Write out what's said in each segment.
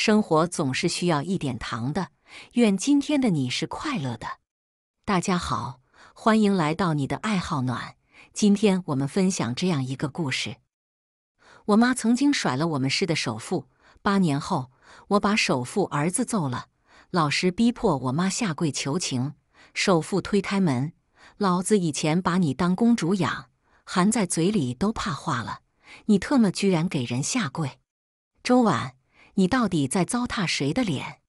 生活总是需要一点糖的。愿今天的你是快乐的。大家好，欢迎来到你的爱好暖。今天我们分享这样一个故事：我妈曾经甩了我们市的首富。八年后，我把首富儿子揍了，老师逼迫我妈下跪求情。首富推开门：“老子以前把你当公主养，含在嘴里都怕化了。你特么居然给人下跪，周晚。”你到底在糟蹋谁的脸？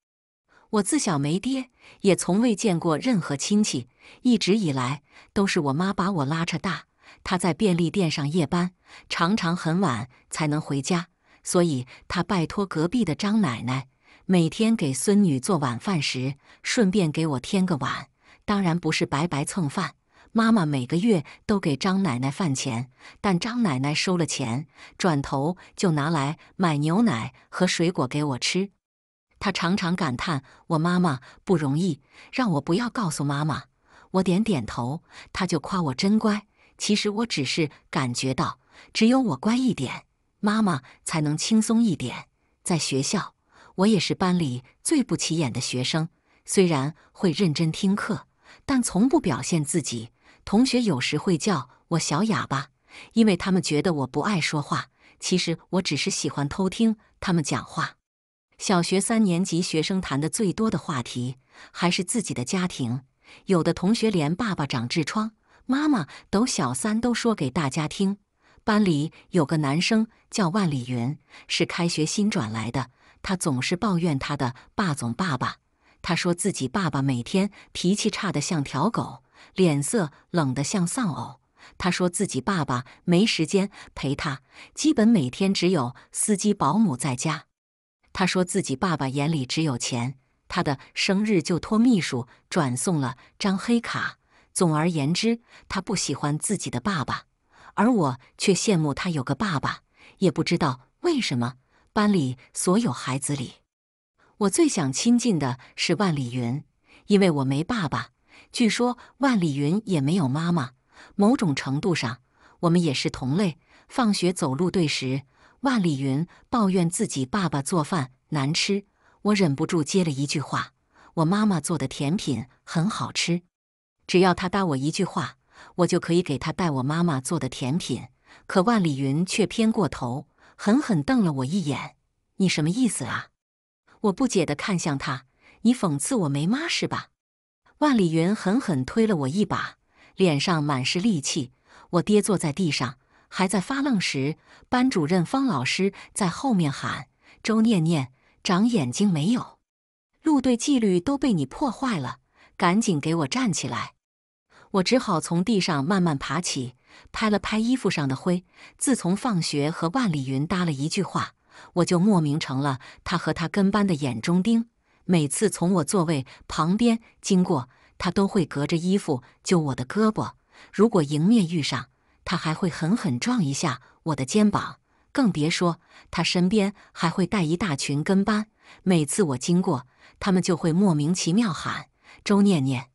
我自小没爹，也从未见过任何亲戚，一直以来都是我妈把我拉扯大。她在便利店上夜班，常常很晚才能回家，所以她拜托隔壁的张奶奶，每天给孙女做晚饭时，顺便给我添个碗。当然不是白白蹭饭。妈妈每个月都给张奶奶饭钱，但张奶奶收了钱，转头就拿来买牛奶和水果给我吃。她常常感叹：“我妈妈不容易。”让我不要告诉妈妈。我点点头，她就夸我真乖。其实我只是感觉到，只有我乖一点，妈妈才能轻松一点。在学校，我也是班里最不起眼的学生，虽然会认真听课，但从不表现自己。同学有时会叫我小哑巴，因为他们觉得我不爱说话。其实我只是喜欢偷听他们讲话。小学三年级学生谈的最多的话题还是自己的家庭，有的同学连爸爸长痔疮、妈妈抖小三都说给大家听。班里有个男生叫万里云，是开学新转来的，他总是抱怨他的霸总爸爸。他说自己爸爸每天脾气差得像条狗。脸色冷得像丧偶。他说自己爸爸没时间陪他，基本每天只有司机保姆在家。他说自己爸爸眼里只有钱，他的生日就托秘书转送了张黑卡。总而言之，他不喜欢自己的爸爸。而我却羡慕他有个爸爸，也不知道为什么。班里所有孩子里，我最想亲近的是万里云，因为我没爸爸。据说万里云也没有妈妈。某种程度上，我们也是同类。放学走路队时，万里云抱怨自己爸爸做饭难吃，我忍不住接了一句话：“我妈妈做的甜品很好吃，只要他搭我一句话，我就可以给他带我妈妈做的甜品。”可万里云却偏过头，狠狠瞪了我一眼：“你什么意思啊？”我不解地看向他：“你讽刺我没妈是吧？”万里云狠狠推了我一把，脸上满是戾气。我跌坐在地上，还在发愣时，班主任方老师在后面喊：“周念念，长眼睛没有？路队纪律都被你破坏了，赶紧给我站起来！”我只好从地上慢慢爬起，拍了拍衣服上的灰。自从放学和万里云搭了一句话，我就莫名成了他和他跟班的眼中钉。每次从我座位旁边经过，他都会隔着衣服揪我的胳膊；如果迎面遇上，他还会狠狠撞一下我的肩膀。更别说他身边还会带一大群跟班，每次我经过，他们就会莫名其妙喊“周念念，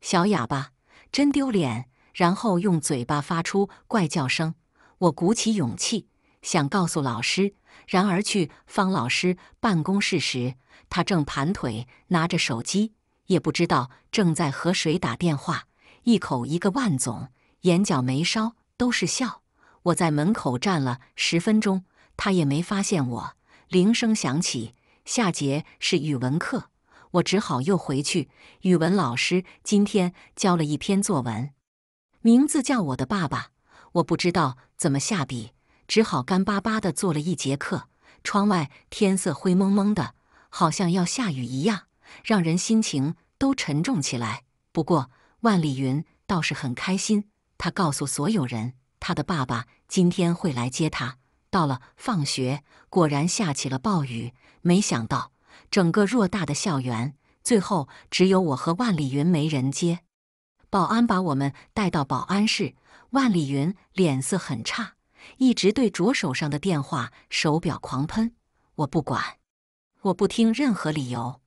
小哑巴，真丢脸”，然后用嘴巴发出怪叫声。我鼓起勇气想告诉老师，然而去方老师办公室时。他正盘腿拿着手机，也不知道正在和谁打电话，一口一个万总，眼角眉梢都是笑。我在门口站了十分钟，他也没发现我。铃声响起，下节是语文课，我只好又回去。语文老师今天教了一篇作文，名字叫《我的爸爸》。我不知道怎么下笔，只好干巴巴的做了一节课。窗外天色灰蒙蒙的。好像要下雨一样，让人心情都沉重起来。不过，万里云倒是很开心。他告诉所有人，他的爸爸今天会来接他。到了放学，果然下起了暴雨。没想到，整个偌大的校园，最后只有我和万里云没人接。保安把我们带到保安室，万里云脸色很差，一直对着手上的电话手表狂喷。我不管。我不听任何理由，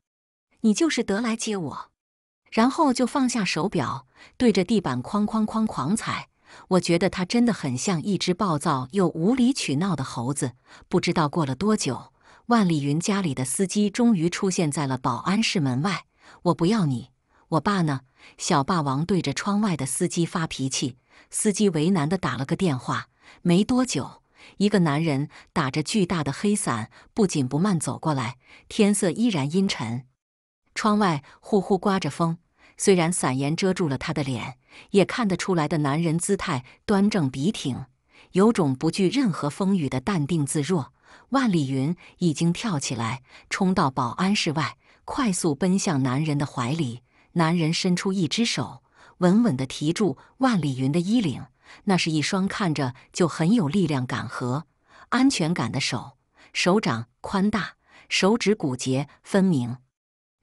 你就是得来接我，然后就放下手表，对着地板哐哐哐狂踩。我觉得他真的很像一只暴躁又无理取闹的猴子。不知道过了多久，万里云家里的司机终于出现在了保安室门外。我不要你，我爸呢？小霸王对着窗外的司机发脾气。司机为难的打了个电话，没多久。一个男人打着巨大的黑伞，不紧不慢走过来。天色依然阴沉，窗外呼呼刮着风。虽然伞沿遮住了他的脸，也看得出来的男人姿态端正笔挺，有种不惧任何风雨的淡定自若。万里云已经跳起来，冲到保安室外，快速奔向男人的怀里。男人伸出一只手，稳稳地提住万里云的衣领。那是一双看着就很有力量感和安全感的手，手掌宽大，手指骨节分明，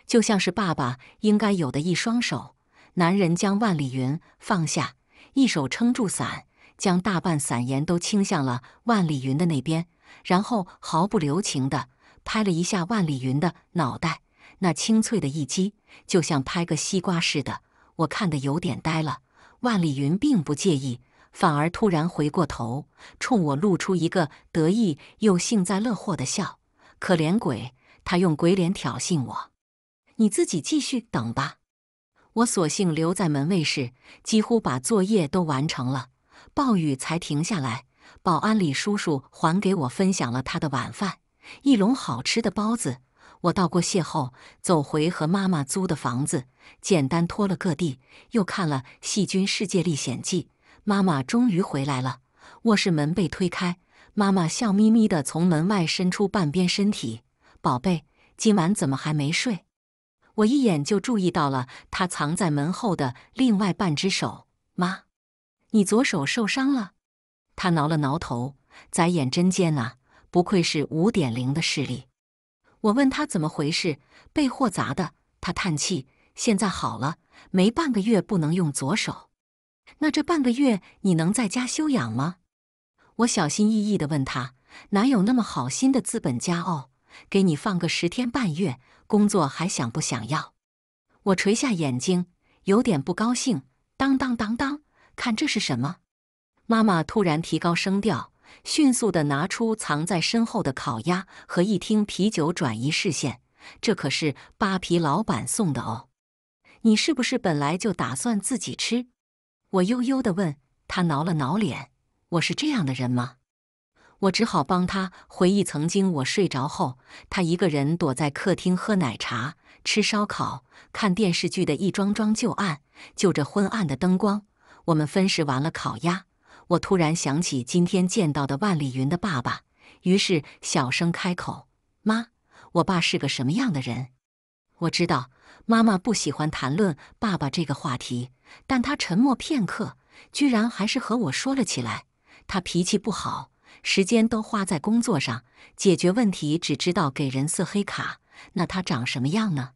就像是爸爸应该有的一双手。男人将万里云放下，一手撑住伞，将大半伞沿都倾向了万里云的那边，然后毫不留情地拍了一下万里云的脑袋。那清脆的一击，就像拍个西瓜似的，我看得有点呆了。万里云并不介意。反而突然回过头，冲我露出一个得意又幸灾乐祸的笑。可怜鬼，他用鬼脸挑衅我。你自己继续等吧。我索性留在门卫室，几乎把作业都完成了。暴雨才停下来。保安李叔叔还给我分享了他的晚饭——一笼好吃的包子。我道过谢后，走回和妈妈租的房子，简单拖了个地，又看了《细菌世界历险记》。妈妈终于回来了，卧室门被推开，妈妈笑眯眯的从门外伸出半边身体：“宝贝，今晚怎么还没睡？”我一眼就注意到了他藏在门后的另外半只手。妈，你左手受伤了？他挠了挠头，眨眼真尖啊，不愧是五点零的视力。我问他怎么回事，被货砸的。他叹气：“现在好了，没半个月不能用左手。”那这半个月你能在家休养吗？我小心翼翼地问他：“哪有那么好心的资本家哦？给你放个十天半月，工作还想不想要？”我垂下眼睛，有点不高兴。当当当当，看这是什么？妈妈突然提高声调，迅速地拿出藏在身后的烤鸭和一听啤酒，转移视线。这可是扒皮老板送的哦。你是不是本来就打算自己吃？我悠悠地问他，挠了挠脸：“我是这样的人吗？”我只好帮他回忆曾经我睡着后，他一个人躲在客厅喝奶茶、吃烧烤、看电视剧的一桩桩旧案。就这昏暗的灯光，我们分食完了烤鸭。我突然想起今天见到的万里云的爸爸，于是小声开口：“妈，我爸是个什么样的人？”我知道妈妈不喜欢谈论爸爸这个话题。但他沉默片刻，居然还是和我说了起来。他脾气不好，时间都花在工作上，解决问题只知道给人塞黑卡。那他长什么样呢？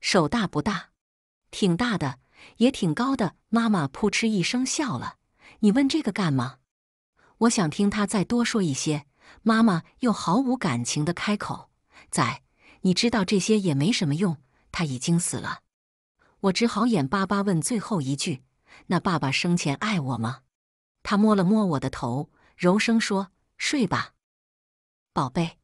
手大不大？挺大的，也挺高的。妈妈扑哧一声笑了。你问这个干嘛？我想听他再多说一些。妈妈又毫无感情的开口：“仔，你知道这些也没什么用，他已经死了。”我只好眼巴巴问最后一句：“那爸爸生前爱我吗？”他摸了摸我的头，柔声说：“睡吧，宝贝。”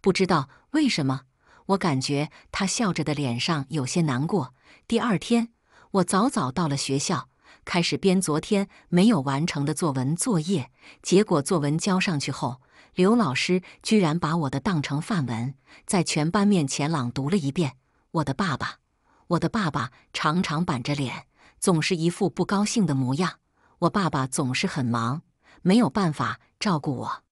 不知道为什么，我感觉他笑着的脸上有些难过。第二天，我早早到了学校，开始编昨天没有完成的作文作业。结果作文交上去后，刘老师居然把我的当成范文，在全班面前朗读了一遍。我的爸爸。我的爸爸常常板着脸，总是一副不高兴的模样。我爸爸总是很忙，没有办法照顾我，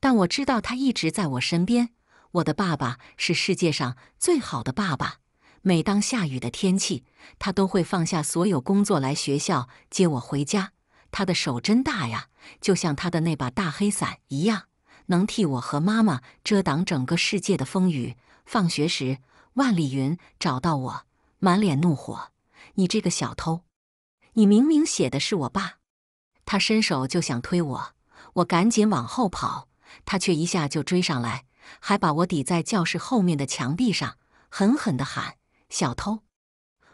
但我知道他一直在我身边。我的爸爸是世界上最好的爸爸。每当下雨的天气，他都会放下所有工作来学校接我回家。他的手真大呀，就像他的那把大黑伞一样，能替我和妈妈遮挡整个世界的风雨。放学时，万里云找到我。满脸怒火，你这个小偷！你明明写的是我爸。他伸手就想推我，我赶紧往后跑，他却一下就追上来，还把我抵在教室后面的墙壁上，狠狠的喊：“小偷！”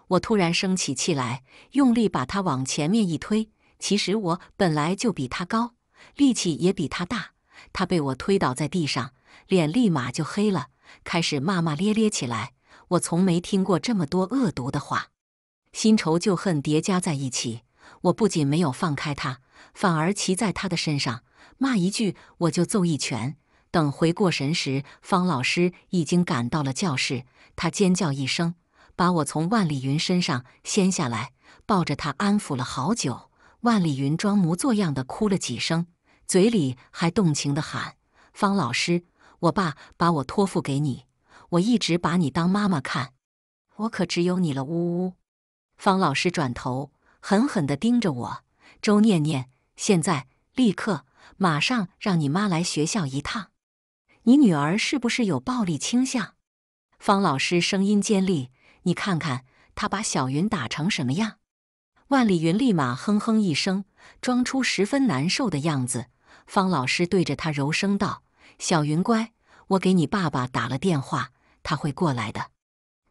我突然生起气来，用力把他往前面一推。其实我本来就比他高，力气也比他大，他被我推倒在地上，脸立马就黑了，开始骂骂咧咧起来。我从没听过这么多恶毒的话，新仇旧恨叠加在一起，我不仅没有放开他，反而骑在他的身上，骂一句我就揍一拳。等回过神时，方老师已经赶到了教室，他尖叫一声，把我从万里云身上掀下来，抱着他安抚了好久。万里云装模作样的哭了几声，嘴里还动情地喊：“方老师，我爸把我托付给你。”我一直把你当妈妈看，我可只有你了。呜呜！方老师转头狠狠的盯着我，周念念，现在、立刻、马上让你妈来学校一趟。你女儿是不是有暴力倾向？方老师声音尖利，你看看她把小云打成什么样？万里云立马哼哼一声，装出十分难受的样子。方老师对着他柔声道：“小云乖，我给你爸爸打了电话。”他会过来的。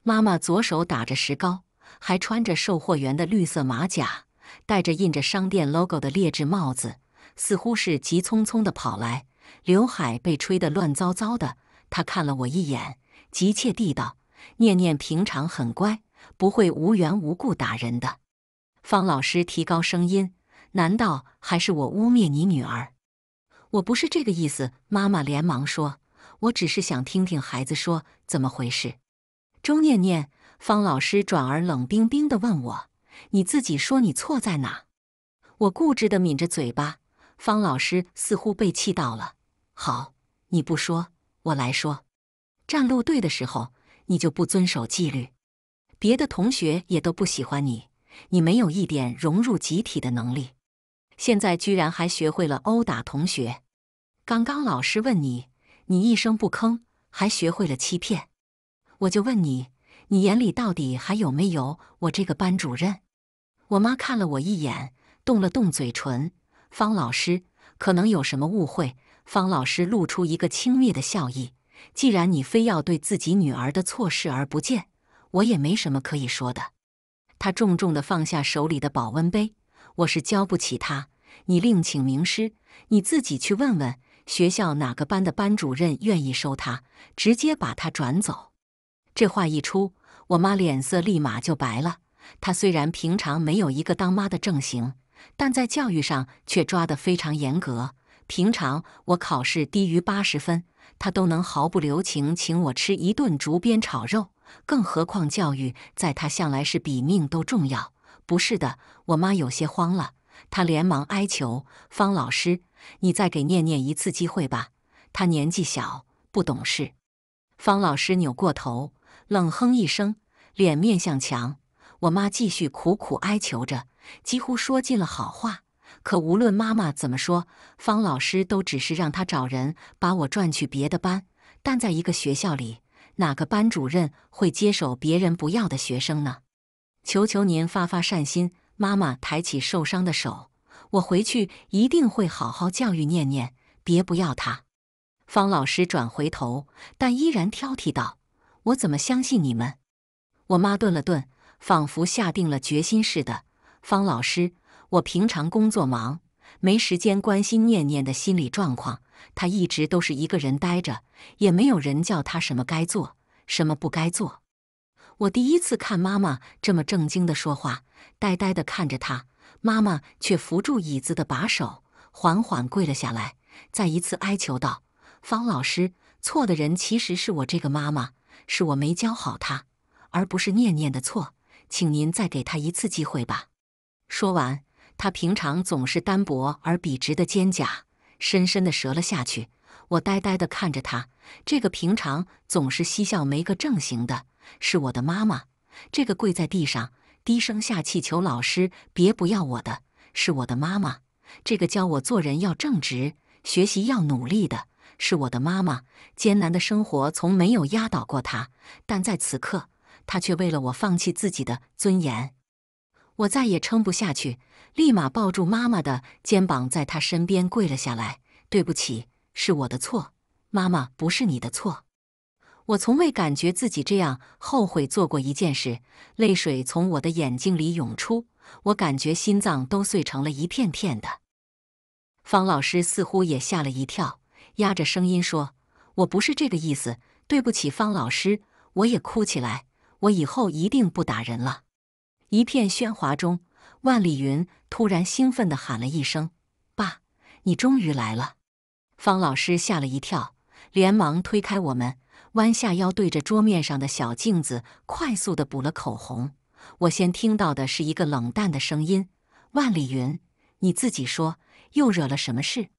妈妈左手打着石膏，还穿着售货员的绿色马甲，戴着印着商店 logo 的劣质帽子，似乎是急匆匆地跑来，刘海被吹得乱糟糟的。她看了我一眼，急切地道：“念念平常很乖，不会无缘无故打人的。”方老师提高声音：“难道还是我污蔑你女儿？我不是这个意思。”妈妈连忙说。我只是想听听孩子说怎么回事。周念念，方老师转而冷冰冰地问我：“你自己说你错在哪？”我固执地抿着嘴巴。方老师似乎被气到了：“好，你不说，我来说。站路队的时候，你就不遵守纪律，别的同学也都不喜欢你，你没有一点融入集体的能力。现在居然还学会了殴打同学。刚刚老师问你。”你一声不吭，还学会了欺骗，我就问你，你眼里到底还有没有我这个班主任？我妈看了我一眼，动了动嘴唇。方老师，可能有什么误会？方老师露出一个轻蔑的笑意。既然你非要对自己女儿的错视而不见，我也没什么可以说的。他重重地放下手里的保温杯。我是教不起他，你另请名师，你自己去问问。学校哪个班的班主任愿意收他，直接把他转走。这话一出，我妈脸色立马就白了。她虽然平常没有一个当妈的正形，但在教育上却抓得非常严格。平常我考试低于八十分，她都能毫不留情请我吃一顿竹鞭炒肉，更何况教育在她向来是比命都重要。不是的，我妈有些慌了，她连忙哀求方老师。你再给念念一次机会吧，她年纪小，不懂事。方老师扭过头，冷哼一声，脸面向墙。我妈继续苦苦哀求着，几乎说尽了好话。可无论妈妈怎么说，方老师都只是让他找人把我转去别的班。但在一个学校里，哪个班主任会接手别人不要的学生呢？求求您发发善心！妈妈抬起受伤的手。我回去一定会好好教育念念，别不要他。方老师转回头，但依然挑剔道：“我怎么相信你们？”我妈顿了顿，仿佛下定了决心似的：“方老师，我平常工作忙，没时间关心念念的心理状况。他一直都是一个人呆着，也没有人叫他什么该做，什么不该做。”我第一次看妈妈这么正经的说话，呆呆的看着她。妈妈却扶住椅子的把手，缓缓跪了下来，再一次哀求道：“方老师，错的人其实是我这个妈妈，是我没教好她，而不是念念的错，请您再给他一次机会吧。”说完，她平常总是单薄而笔直的肩胛深深的折了下去。我呆呆地看着她，这个平常总是嬉笑没个正形的是我的妈妈，这个跪在地上。低声下气求老师别不要我的，是我的妈妈。这个教我做人要正直、学习要努力的是我的妈妈。艰难的生活从没有压倒过她，但在此刻，她却为了我放弃自己的尊严。我再也撑不下去，立马抱住妈妈的肩膀，在她身边跪了下来。对不起，是我的错，妈妈不是你的错。我从未感觉自己这样后悔做过一件事，泪水从我的眼睛里涌出，我感觉心脏都碎成了一片片的。方老师似乎也吓了一跳，压着声音说：“我不是这个意思，对不起，方老师。”我也哭起来，我以后一定不打人了。一片喧哗中，万里云突然兴奋地喊了一声：“爸，你终于来了！”方老师吓了一跳，连忙推开我们。弯下腰，对着桌面上的小镜子，快速地补了口红。我先听到的是一个冷淡的声音：“万里云，你自己说，又惹了什么事？”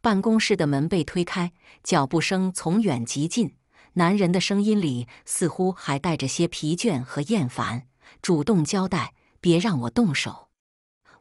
办公室的门被推开，脚步声从远及近。男人的声音里似乎还带着些疲倦和厌烦。主动交代，别让我动手。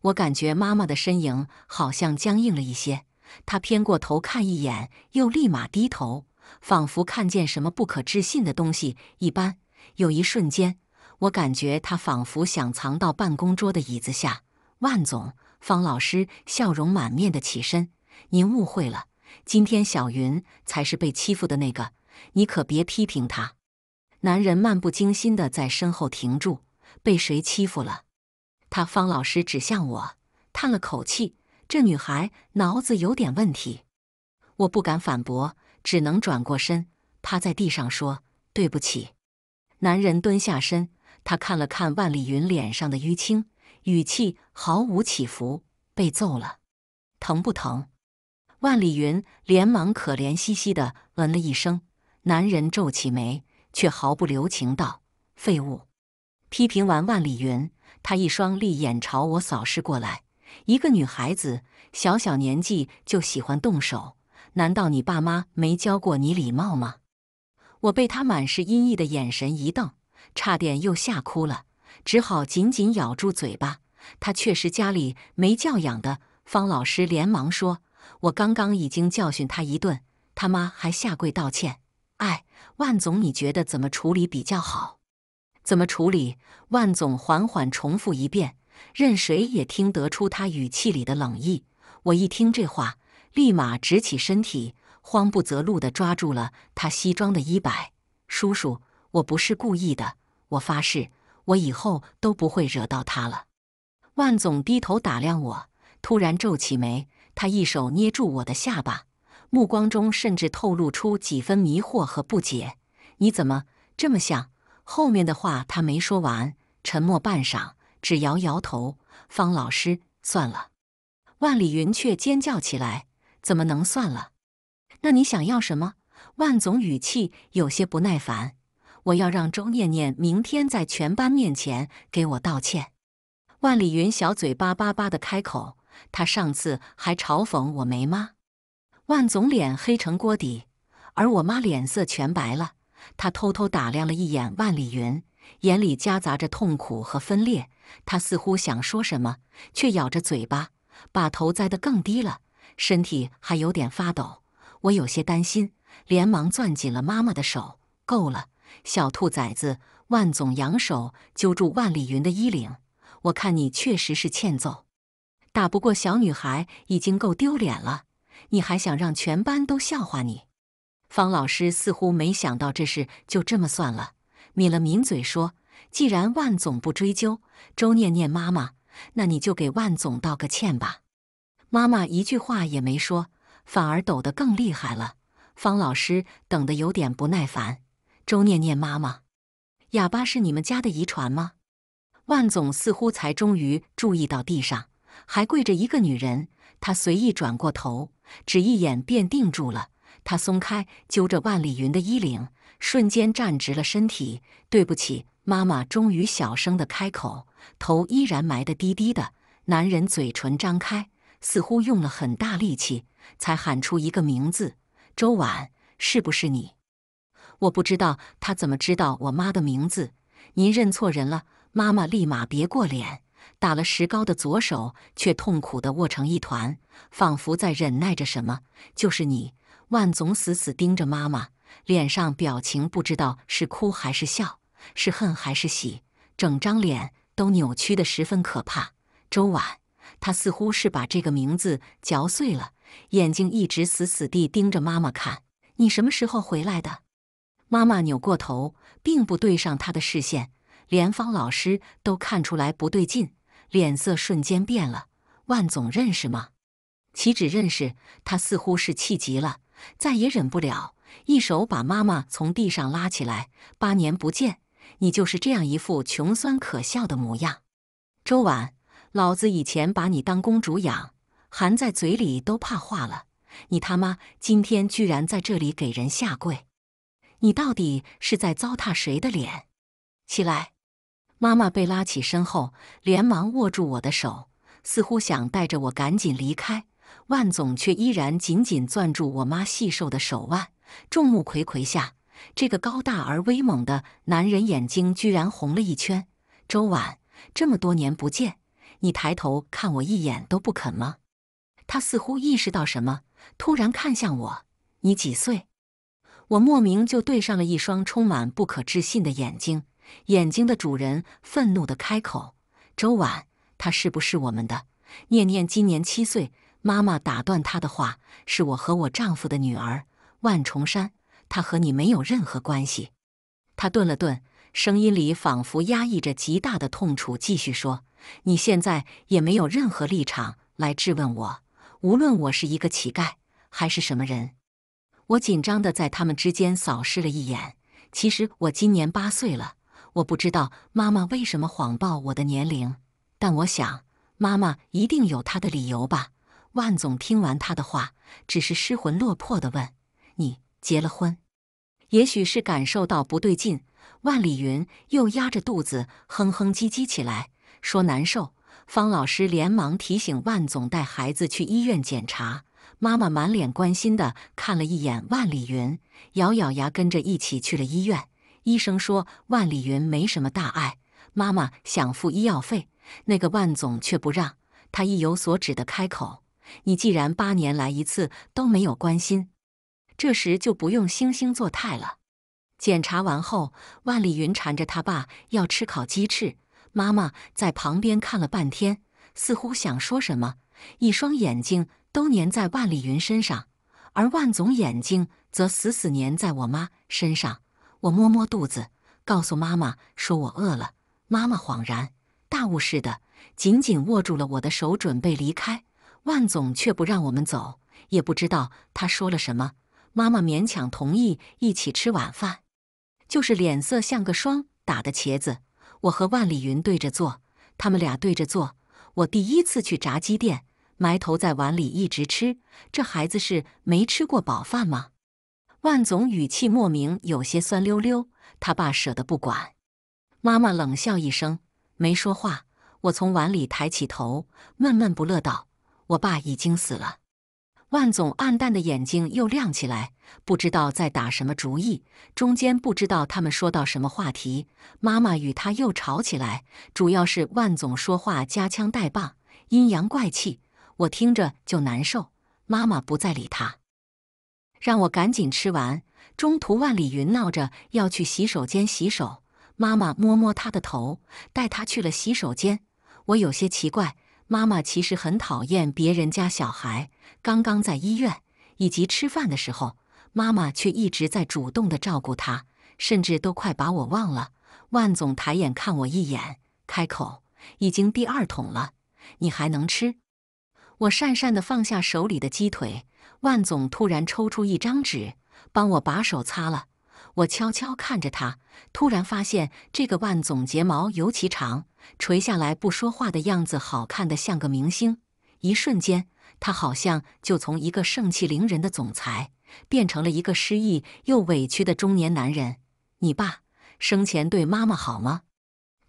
我感觉妈妈的身影好像僵硬了一些。她偏过头看一眼，又立马低头。仿佛看见什么不可置信的东西一般，有一瞬间，我感觉他仿佛想藏到办公桌的椅子下。万总，方老师笑容满面的起身：“您误会了，今天小云才是被欺负的那个，你可别批评她。”男人漫不经心的在身后停住：“被谁欺负了？”他方老师指向我，叹了口气：“这女孩脑子有点问题。”我不敢反驳。只能转过身，趴在地上说：“对不起。”男人蹲下身，他看了看万里云脸上的淤青，语气毫无起伏：“被揍了，疼不疼？”万里云连忙可怜兮兮的嗯了一声。男人皱起眉，却毫不留情道：“废物！”批评完万里云，他一双利眼朝我扫视过来。一个女孩子，小小年纪就喜欢动手。难道你爸妈没教过你礼貌吗？我被他满是阴翳的眼神一瞪，差点又吓哭了，只好紧紧咬住嘴巴。他确实家里没教养的。方老师连忙说：“我刚刚已经教训他一顿，他妈还下跪道歉。”哎，万总，你觉得怎么处理比较好？怎么处理？万总缓缓重复一遍，任谁也听得出他语气里的冷意。我一听这话。立马直起身体，慌不择路地抓住了他西装的衣摆。“叔叔，我不是故意的，我发誓，我以后都不会惹到他了。”万总低头打量我，突然皱起眉，他一手捏住我的下巴，目光中甚至透露出几分迷惑和不解。“你怎么这么像？”后面的话他没说完，沉默半晌，只摇摇头。“方老师，算了。”万里云却尖叫起来。怎么能算了？那你想要什么？万总语气有些不耐烦。我要让周念念明天在全班面前给我道歉。万里云小嘴叭叭叭的开口：“他上次还嘲讽我没妈。”万总脸黑成锅底，而我妈脸色全白了。她偷偷打量了一眼万里云，眼里夹杂着痛苦和分裂。她似乎想说什么，却咬着嘴巴，把头栽得更低了。身体还有点发抖，我有些担心，连忙攥紧了妈妈的手。够了，小兔崽子！万总扬手揪住万里云的衣领，我看你确实是欠揍，打不过小女孩已经够丢脸了，你还想让全班都笑话你？方老师似乎没想到这事就这么算了，抿了抿嘴说：“既然万总不追究，周念念妈妈，那你就给万总道个歉吧。”妈妈一句话也没说，反而抖得更厉害了。方老师等得有点不耐烦。周念念妈妈，哑巴是你们家的遗传吗？万总似乎才终于注意到地上还跪着一个女人。他随意转过头，只一眼便定住了。他松开揪着万里云的衣领，瞬间站直了身体。对不起，妈妈。终于小声的开口，头依然埋得低低的。男人嘴唇张开。似乎用了很大力气，才喊出一个名字：“周婉，是不是你？”我不知道他怎么知道我妈的名字。您认错人了，妈妈立马别过脸，打了石膏的左手却痛苦地握成一团，仿佛在忍耐着什么。就是你，万总死死盯着妈妈脸上表情，不知道是哭还是笑，是恨还是喜，整张脸都扭曲得十分可怕。周婉，他似乎是把这个名字嚼碎了，眼睛一直死死地盯着妈妈看。你什么时候回来的？妈妈扭过头，并不对上他的视线。连方老师都看出来不对劲，脸色瞬间变了。万总认识吗？岂止认识，他似乎是气急了，再也忍不了，一手把妈妈从地上拉起来。八年不见，你就是这样一副穷酸可笑的模样，周婉。老子以前把你当公主养，含在嘴里都怕化了。你他妈今天居然在这里给人下跪，你到底是在糟蹋谁的脸？起来！妈妈被拉起身后，连忙握住我的手，似乎想带着我赶紧离开。万总却依然紧紧攥住我妈细瘦的手腕。众目睽睽下，这个高大而威猛的男人眼睛居然红了一圈。周婉，这么多年不见。你抬头看我一眼都不肯吗？他似乎意识到什么，突然看向我。你几岁？我莫名就对上了一双充满不可置信的眼睛。眼睛的主人愤怒的开口：“周婉，她是不是我们的？”念念今年七岁。妈妈打断她的话：“是我和我丈夫的女儿，万重山。她和你没有任何关系。”他顿了顿。声音里仿佛压抑着极大的痛楚，继续说：“你现在也没有任何立场来质问我，无论我是一个乞丐还是什么人。”我紧张地在他们之间扫视了一眼。其实我今年八岁了，我不知道妈妈为什么谎报我的年龄，但我想妈妈一定有她的理由吧。万总听完他的话，只是失魂落魄地问：“你结了婚？”也许是感受到不对劲。万里云又压着肚子哼哼唧唧起来，说难受。方老师连忙提醒万总带孩子去医院检查。妈妈满脸关心的看了一眼万里云，咬咬牙跟着一起去了医院。医生说万里云没什么大碍。妈妈想付医药费，那个万总却不让他意有所指的开口：“你既然八年来一次都没有关心，这时就不用惺惺作态了。”检查完后，万里云缠着他爸要吃烤鸡翅，妈妈在旁边看了半天，似乎想说什么，一双眼睛都粘在万里云身上，而万总眼睛则死死粘在我妈身上。我摸摸肚子，告诉妈妈说我饿了。妈妈恍然大悟似的，紧紧握住了我的手，准备离开。万总却不让我们走，也不知道他说了什么。妈妈勉强同意一起吃晚饭。就是脸色像个霜打的茄子。我和万里云对着坐，他们俩对着坐。我第一次去炸鸡店，埋头在碗里一直吃。这孩子是没吃过饱饭吗？万总语气莫名有些酸溜溜。他爸舍得不管？妈妈冷笑一声，没说话。我从碗里抬起头，闷闷不乐道：“我爸已经死了。”万总暗淡的眼睛又亮起来，不知道在打什么主意。中间不知道他们说到什么话题，妈妈与他又吵起来，主要是万总说话夹枪带棒，阴阳怪气，我听着就难受。妈妈不再理他，让我赶紧吃完。中途万里云闹着要去洗手间洗手，妈妈摸摸他的头，带他去了洗手间。我有些奇怪，妈妈其实很讨厌别人家小孩。刚刚在医院以及吃饭的时候，妈妈却一直在主动的照顾他，甚至都快把我忘了。万总抬眼看我一眼，开口：“已经第二桶了，你还能吃？”我讪讪地放下手里的鸡腿。万总突然抽出一张纸，帮我把手擦了。我悄悄看着他，突然发现这个万总睫毛尤其长，垂下来不说话的样子，好看的像个明星。一瞬间。他好像就从一个盛气凌人的总裁，变成了一个失意又委屈的中年男人。你爸生前对妈妈好吗？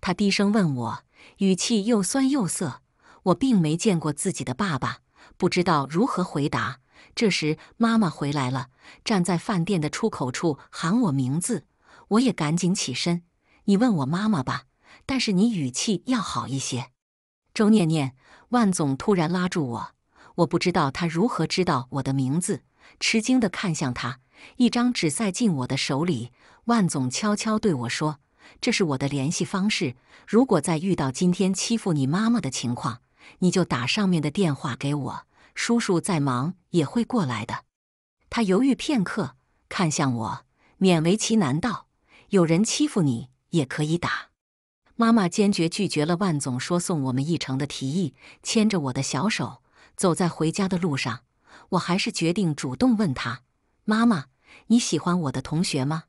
他低声问我，语气又酸又涩。我并没见过自己的爸爸，不知道如何回答。这时，妈妈回来了，站在饭店的出口处喊我名字。我也赶紧起身。你问我妈妈吧，但是你语气要好一些。周念念，万总突然拉住我。我不知道他如何知道我的名字，吃惊的看向他，一张纸塞进我的手里。万总悄悄对我说：“这是我的联系方式，如果再遇到今天欺负你妈妈的情况，你就打上面的电话给我。叔叔再忙也会过来的。”他犹豫片刻，看向我，勉为其难道：“有人欺负你也可以打。”妈妈坚决拒绝了万总说送我们一程的提议，牵着我的小手。走在回家的路上，我还是决定主动问他：“妈妈，你喜欢我的同学吗？”“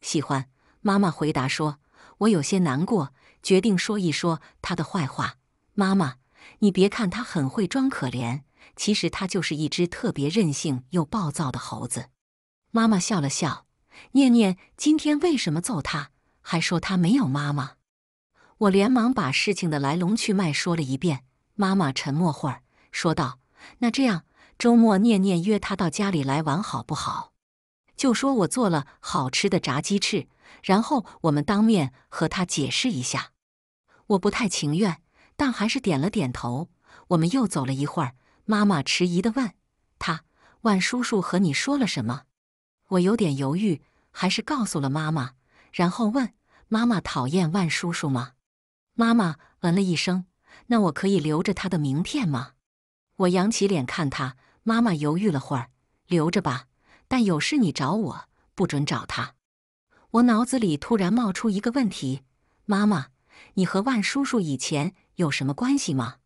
喜欢。”妈妈回答说：“我有些难过，决定说一说他的坏话。”“妈妈，你别看他很会装可怜，其实他就是一只特别任性又暴躁的猴子。”妈妈笑了笑：“念念，今天为什么揍他？还说他没有妈妈？”我连忙把事情的来龙去脉说了一遍。妈妈沉默会儿。说道：“那这样，周末念念约他到家里来玩好不好？就说我做了好吃的炸鸡翅，然后我们当面和他解释一下。”我不太情愿，但还是点了点头。我们又走了一会儿，妈妈迟疑地问他：“万叔叔和你说了什么？”我有点犹豫，还是告诉了妈妈。然后问妈妈：“讨厌万叔叔吗？”妈妈嗯了一声。那我可以留着他的名片吗？我扬起脸看他，妈妈犹豫了会儿，留着吧。但有事你找我，不准找他。我脑子里突然冒出一个问题：妈妈，你和万叔叔以前有什么关系吗？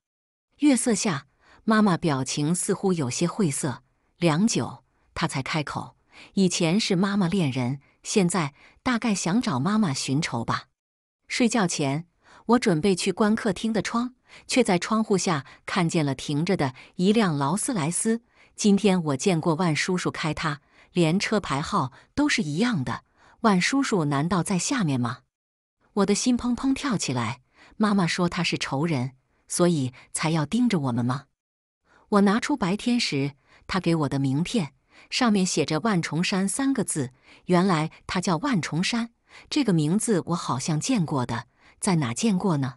月色下，妈妈表情似乎有些晦涩。良久，她才开口：以前是妈妈恋人，现在大概想找妈妈寻仇吧。睡觉前，我准备去关客厅的窗。却在窗户下看见了停着的一辆劳斯莱斯。今天我见过万叔叔开它，连车牌号都是一样的。万叔叔难道在下面吗？我的心砰砰跳起来。妈妈说他是仇人，所以才要盯着我们吗？我拿出白天时他给我的名片，上面写着“万重山”三个字。原来他叫万重山。这个名字我好像见过的，在哪见过呢？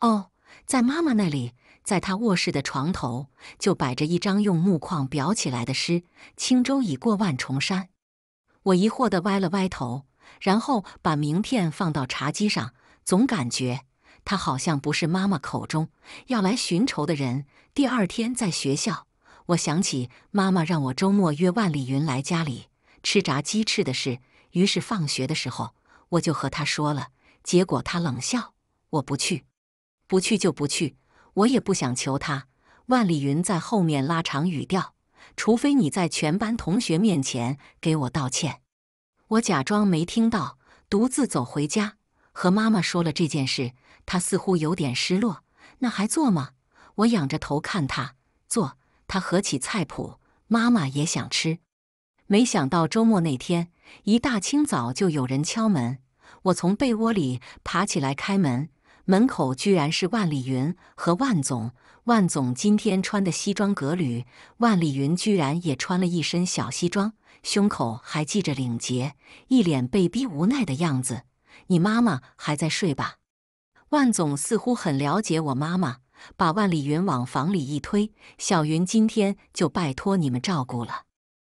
哦。在妈妈那里，在她卧室的床头就摆着一张用木框裱起来的诗：“轻舟已过万重山。”我疑惑地歪了歪头，然后把名片放到茶几上，总感觉他好像不是妈妈口中要来寻仇的人。第二天在学校，我想起妈妈让我周末约万里云来家里吃炸鸡翅的事，于是放学的时候我就和他说了，结果他冷笑：“我不去。”不去就不去，我也不想求他。万里云在后面拉长语调，除非你在全班同学面前给我道歉。我假装没听到，独自走回家，和妈妈说了这件事。她似乎有点失落。那还做吗？我仰着头看他做。他合起菜谱。妈妈也想吃。没想到周末那天一大清早就有人敲门。我从被窝里爬起来开门。门口居然是万里云和万总。万总今天穿的西装革履，万里云居然也穿了一身小西装，胸口还系着领结，一脸被逼无奈的样子。你妈妈还在睡吧？万总似乎很了解我妈妈，把万里云往房里一推：“小云今天就拜托你们照顾了。”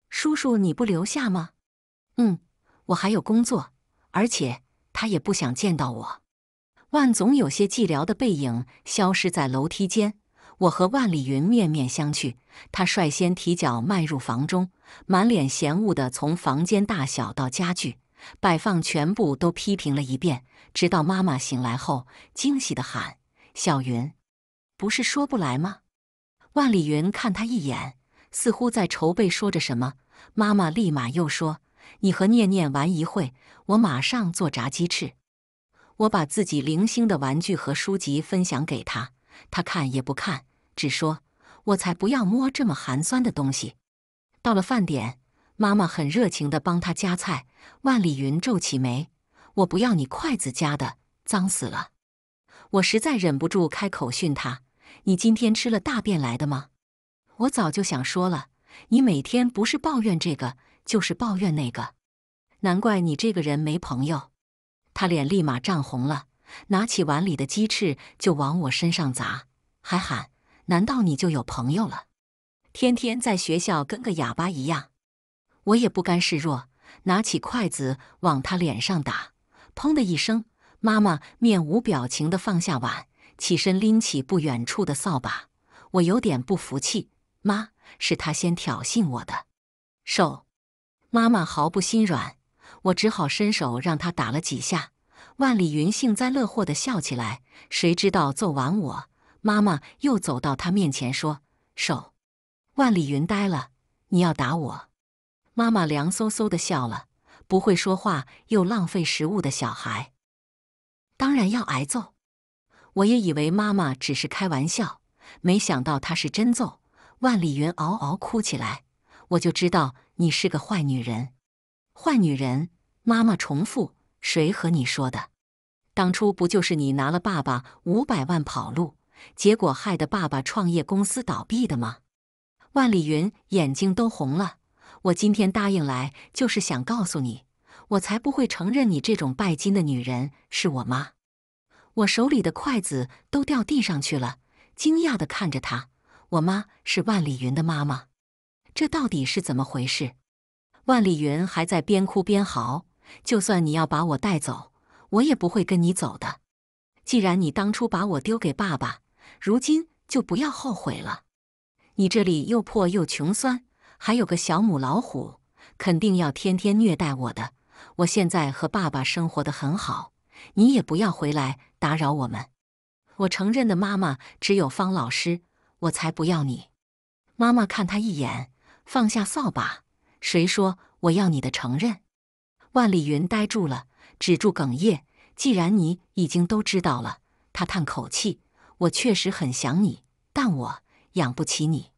叔叔，你不留下吗？嗯，我还有工作，而且他也不想见到我。万总有些寂寥的背影消失在楼梯间，我和万里云面面相觑。他率先提脚迈入房中，满脸嫌恶的从房间大小到家具摆放全部都批评了一遍，直到妈妈醒来后惊喜的喊：“小云，不是说不来吗？”万里云看他一眼，似乎在筹备说着什么。妈妈立马又说：“你和念念玩一会，我马上做炸鸡翅。”我把自己零星的玩具和书籍分享给他，他看也不看，只说：“我才不要摸这么寒酸的东西。”到了饭点，妈妈很热情地帮他夹菜，万里云皱起眉：“我不要你筷子夹的，脏死了！”我实在忍不住开口训他：“你今天吃了大便来的吗？”我早就想说了，你每天不是抱怨这个就是抱怨那个，难怪你这个人没朋友。他脸立马涨红了，拿起碗里的鸡翅就往我身上砸，还喊：“难道你就有朋友了？天天在学校跟个哑巴一样！”我也不甘示弱，拿起筷子往他脸上打，“砰”的一声，妈妈面无表情的放下碗，起身拎起不远处的扫把。我有点不服气：“妈，是他先挑衅我的。”“受！”妈妈毫不心软。我只好伸手让他打了几下，万里云幸灾乐祸地笑起来。谁知道揍完我，妈妈又走到他面前说：“手。”万里云呆了，“你要打我？”妈妈凉飕飕地笑了，“不会说话又浪费食物的小孩，当然要挨揍。”我也以为妈妈只是开玩笑，没想到她是真揍。万里云嗷嗷哭起来，我就知道你是个坏女人。坏女人！妈妈重复：“谁和你说的？当初不就是你拿了爸爸五百万跑路，结果害得爸爸创业公司倒闭的吗？”万里云眼睛都红了。我今天答应来，就是想告诉你，我才不会承认你这种拜金的女人是我妈。我手里的筷子都掉地上去了，惊讶的看着她。我妈是万里云的妈妈，这到底是怎么回事？万里云还在边哭边嚎。就算你要把我带走，我也不会跟你走的。既然你当初把我丢给爸爸，如今就不要后悔了。你这里又破又穷酸，还有个小母老虎，肯定要天天虐待我的。我现在和爸爸生活的很好，你也不要回来打扰我们。我承认的妈妈只有方老师，我才不要你。妈妈看他一眼，放下扫把。谁说我要你的承认？万里云呆住了，止住哽咽。既然你已经都知道了，他叹口气：“我确实很想你，但我养不起你。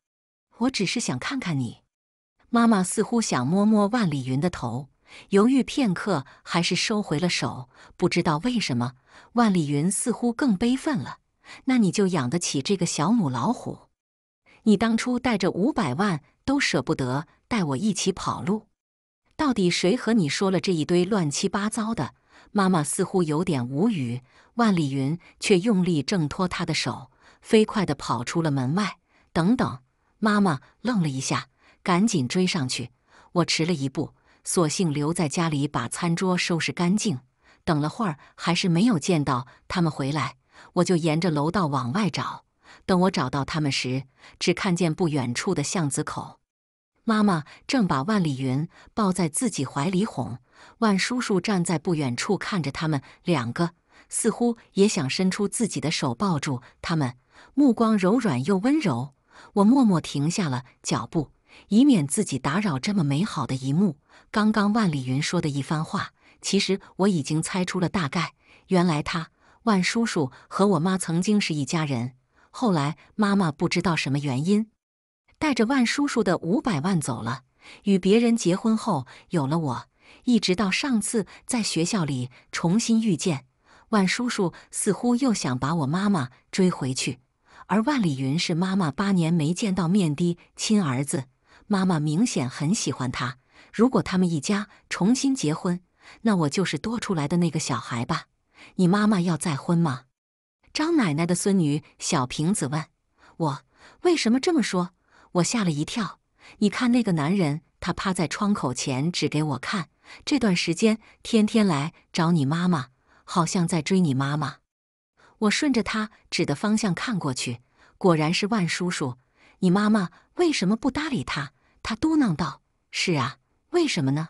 我只是想看看你。”妈妈似乎想摸摸万里云的头，犹豫片刻，还是收回了手。不知道为什么，万里云似乎更悲愤了。那你就养得起这个小母老虎？你当初带着五百万都舍不得。带我一起跑路？到底谁和你说了这一堆乱七八糟的？妈妈似乎有点无语，万里云却用力挣脱她的手，飞快地跑出了门外。等等！妈妈愣了一下，赶紧追上去。我迟了一步，索性留在家里把餐桌收拾干净。等了会儿，还是没有见到他们回来，我就沿着楼道往外找。等我找到他们时，只看见不远处的巷子口。妈妈正把万里云抱在自己怀里哄，万叔叔站在不远处看着他们两个，似乎也想伸出自己的手抱住他们，目光柔软又温柔。我默默停下了脚步，以免自己打扰这么美好的一幕。刚刚万里云说的一番话，其实我已经猜出了大概。原来他万叔叔和我妈曾经是一家人，后来妈妈不知道什么原因。带着万叔叔的五百万走了，与别人结婚后有了我，一直到上次在学校里重新遇见万叔叔，似乎又想把我妈妈追回去。而万里云是妈妈八年没见到面的亲儿子，妈妈明显很喜欢他。如果他们一家重新结婚，那我就是多出来的那个小孩吧？你妈妈要再婚吗？张奶奶的孙女小瓶子问我为什么这么说。我吓了一跳，你看那个男人，他趴在窗口前指给我看。这段时间，天天来找你妈妈，好像在追你妈妈。我顺着他指的方向看过去，果然是万叔叔。你妈妈为什么不搭理他？他嘟囔道：“是啊，为什么呢？”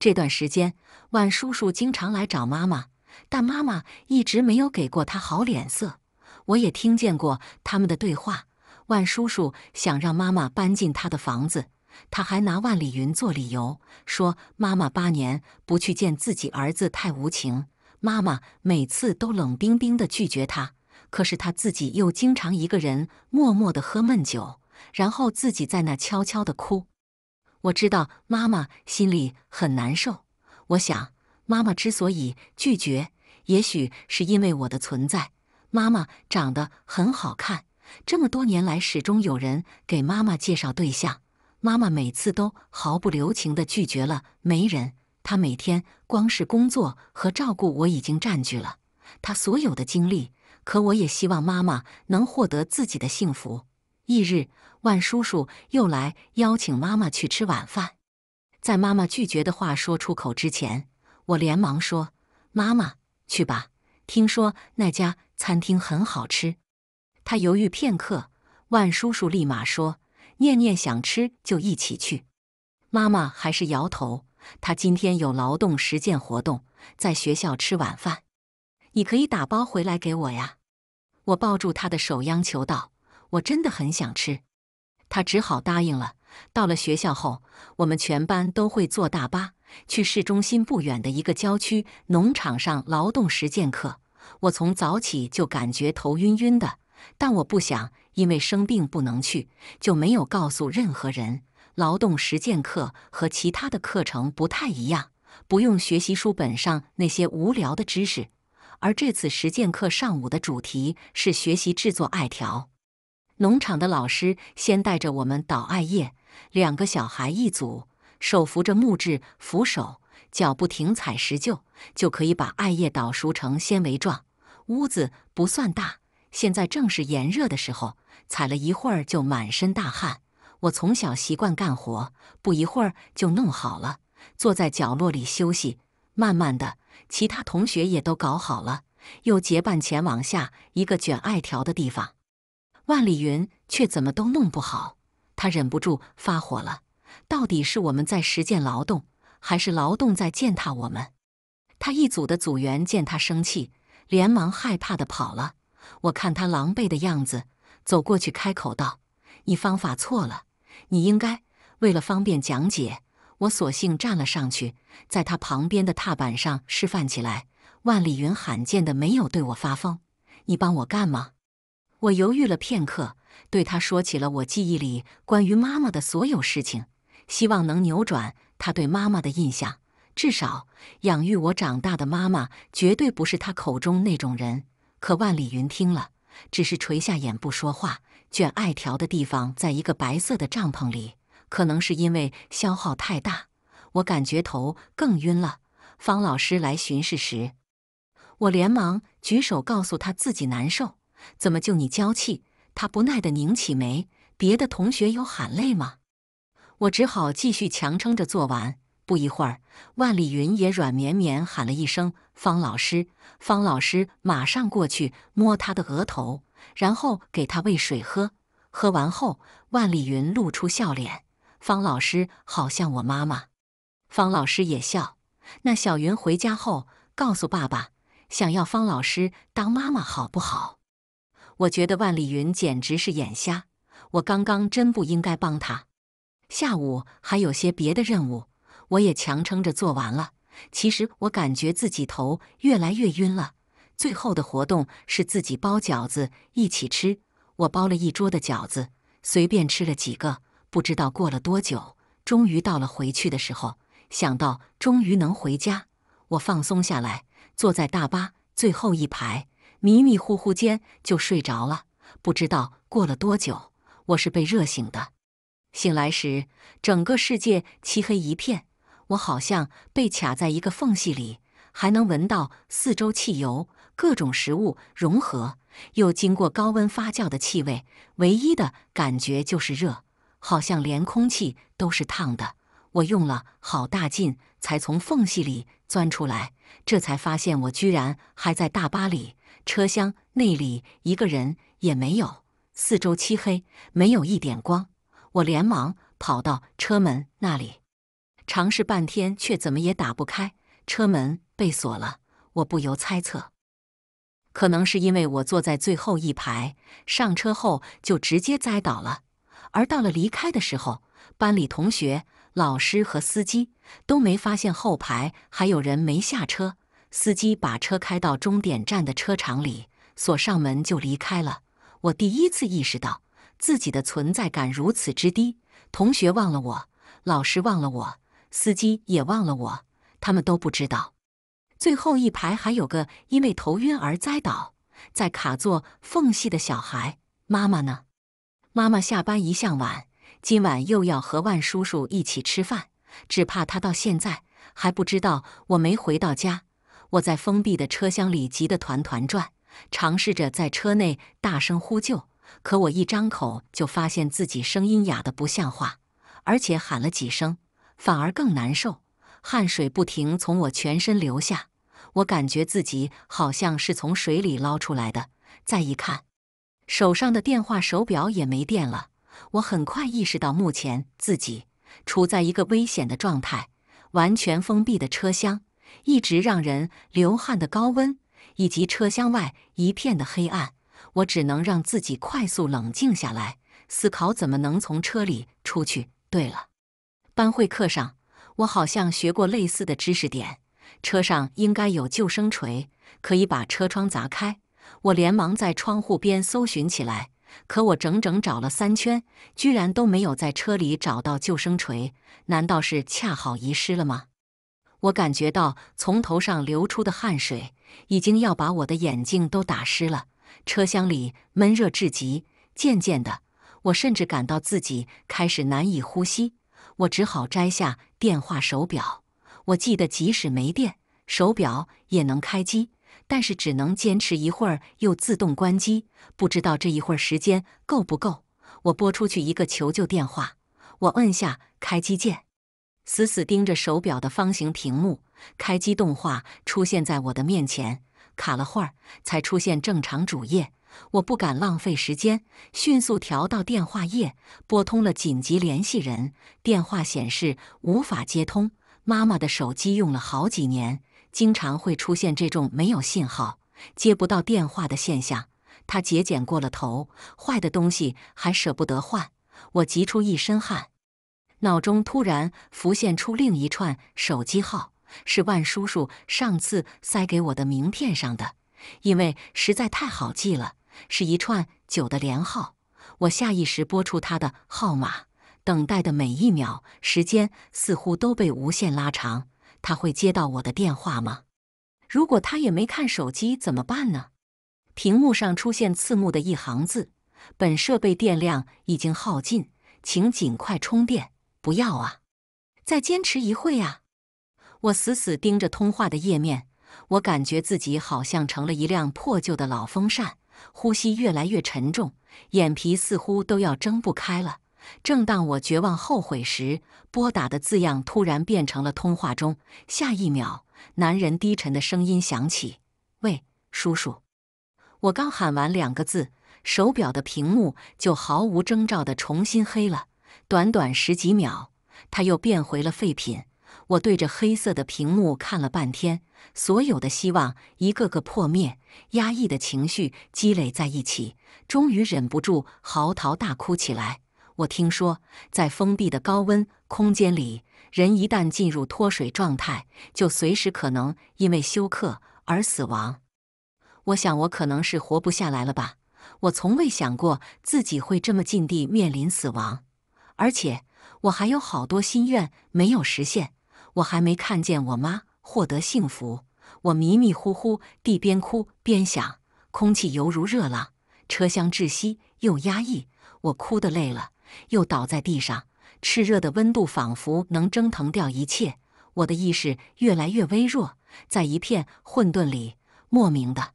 这段时间，万叔叔经常来找妈妈，但妈妈一直没有给过他好脸色。我也听见过他们的对话。万叔叔想让妈妈搬进他的房子，他还拿万里云做理由，说妈妈八年不去见自己儿子太无情。妈妈每次都冷冰冰的拒绝他，可是他自己又经常一个人默默的喝闷酒，然后自己在那悄悄的哭。我知道妈妈心里很难受。我想，妈妈之所以拒绝，也许是因为我的存在。妈妈长得很好看。这么多年来，始终有人给妈妈介绍对象，妈妈每次都毫不留情地拒绝了。没人，她每天光是工作和照顾我已经占据了她所有的精力。可我也希望妈妈能获得自己的幸福。翌日，万叔叔又来邀请妈妈去吃晚饭，在妈妈拒绝的话说出口之前，我连忙说：“妈妈，去吧，听说那家餐厅很好吃。”他犹豫片刻，万叔叔立马说：“念念想吃就一起去。”妈妈还是摇头。他今天有劳动实践活动，在学校吃晚饭，你可以打包回来给我呀。我抱住他的手央求道：“我真的很想吃。”他只好答应了。到了学校后，我们全班都会坐大巴去市中心不远的一个郊区农场上劳动实践课。我从早起就感觉头晕晕的。但我不想因为生病不能去，就没有告诉任何人。劳动实践课和其他的课程不太一样，不用学习书本上那些无聊的知识。而这次实践课上午的主题是学习制作艾条。农场的老师先带着我们捣艾叶，两个小孩一组，手扶着木质扶手，脚不停踩石臼，就可以把艾叶捣熟成纤维状。屋子不算大。现在正是炎热的时候，踩了一会儿就满身大汗。我从小习惯干活，不一会儿就弄好了，坐在角落里休息。慢慢的，其他同学也都搞好了，又结伴前往下一个卷艾条的地方。万里云却怎么都弄不好，他忍不住发火了：到底是我们在实践劳动，还是劳动在践踏我们？他一组的组员见他生气，连忙害怕的跑了。我看他狼狈的样子，走过去开口道：“你方法错了，你应该……为了方便讲解，我索性站了上去，在他旁边的踏板上示范起来。”万里云罕见的没有对我发疯。你帮我干吗？我犹豫了片刻，对他说起了我记忆里关于妈妈的所有事情，希望能扭转他对妈妈的印象，至少养育我长大的妈妈绝对不是他口中那种人。可万里云听了，只是垂下眼不说话。卷艾条的地方在一个白色的帐篷里，可能是因为消耗太大，我感觉头更晕了。方老师来巡视时，我连忙举手告诉他自己难受。怎么就你娇气？他不耐地拧起眉。别的同学有喊累吗？我只好继续强撑着做完。不一会儿，万里云也软绵绵喊了一声。方老师，方老师马上过去摸他的额头，然后给他喂水喝。喝完后，万里云露出笑脸。方老师好像我妈妈。方老师也笑。那小云回家后告诉爸爸，想要方老师当妈妈，好不好？我觉得万里云简直是眼瞎。我刚刚真不应该帮她。下午还有些别的任务，我也强撑着做完了。其实我感觉自己头越来越晕了。最后的活动是自己包饺子一起吃，我包了一桌的饺子，随便吃了几个。不知道过了多久，终于到了回去的时候。想到终于能回家，我放松下来，坐在大巴最后一排，迷迷糊糊间就睡着了。不知道过了多久，我是被热醒的。醒来时，整个世界漆黑一片。我好像被卡在一个缝隙里，还能闻到四周汽油、各种食物融合又经过高温发酵的气味。唯一的感觉就是热，好像连空气都是烫的。我用了好大劲才从缝隙里钻出来，这才发现我居然还在大巴里，车厢内里一个人也没有，四周漆黑，没有一点光。我连忙跑到车门那里。尝试半天，却怎么也打不开车门，被锁了。我不由猜测，可能是因为我坐在最后一排，上车后就直接栽倒了。而到了离开的时候，班里同学、老师和司机都没发现后排还有人没下车。司机把车开到终点站的车场里，锁上门就离开了。我第一次意识到自己的存在感如此之低，同学忘了我，老师忘了我。司机也忘了我，他们都不知道。最后一排还有个因为头晕而栽倒在卡座缝隙的小孩，妈妈呢？妈妈下班一向晚，今晚又要和万叔叔一起吃饭，只怕他到现在还不知道我没回到家。我在封闭的车厢里急得团团转，尝试着在车内大声呼救，可我一张口就发现自己声音哑得不像话，而且喊了几声。反而更难受，汗水不停从我全身流下，我感觉自己好像是从水里捞出来的。再一看，手上的电话手表也没电了。我很快意识到，目前自己处在一个危险的状态：完全封闭的车厢，一直让人流汗的高温，以及车厢外一片的黑暗。我只能让自己快速冷静下来，思考怎么能从车里出去。对了。班会课上，我好像学过类似的知识点。车上应该有救生锤，可以把车窗砸开。我连忙在窗户边搜寻起来，可我整整找了三圈，居然都没有在车里找到救生锤。难道是恰好遗失了吗？我感觉到从头上流出的汗水已经要把我的眼睛都打湿了。车厢里闷热至极，渐渐的，我甚至感到自己开始难以呼吸。我只好摘下电话手表。我记得，即使没电，手表也能开机，但是只能坚持一会儿，又自动关机。不知道这一会儿时间够不够？我拨出去一个求救电话。我摁下开机键，死死盯着手表的方形屏幕，开机动画出现在我的面前，卡了会儿，才出现正常主页。我不敢浪费时间，迅速调到电话页，拨通了紧急联系人电话，显示无法接通。妈妈的手机用了好几年，经常会出现这种没有信号、接不到电话的现象。她节俭过了头，坏的东西还舍不得换，我急出一身汗。脑中突然浮现出另一串手机号，是万叔叔上次塞给我的名片上的，因为实在太好记了。是一串九的连号，我下意识拨出他的号码。等待的每一秒，时间似乎都被无限拉长。他会接到我的电话吗？如果他也没看手机，怎么办呢？屏幕上出现刺目的一行字：“本设备电量已经耗尽，请尽快充电。”不要啊！再坚持一会啊！我死死盯着通话的页面，我感觉自己好像成了一辆破旧的老风扇。呼吸越来越沉重，眼皮似乎都要睁不开了。正当我绝望后悔时，拨打的字样突然变成了通话中。下一秒，男人低沉的声音响起：“喂，叔叔。”我刚喊完两个字，手表的屏幕就毫无征兆的重新黑了。短短十几秒，他又变回了废品。我对着黑色的屏幕看了半天，所有的希望一个个破灭，压抑的情绪积累在一起，终于忍不住嚎啕大哭起来。我听说，在封闭的高温空间里，人一旦进入脱水状态，就随时可能因为休克而死亡。我想，我可能是活不下来了吧。我从未想过自己会这么近地面临死亡，而且我还有好多心愿没有实现。我还没看见我妈获得幸福。我迷迷糊糊地边哭边想，空气犹如热浪，车厢窒息又压抑。我哭得累了，又倒在地上。炽热的温度仿佛能蒸腾掉一切，我的意识越来越微弱，在一片混沌里，莫名的，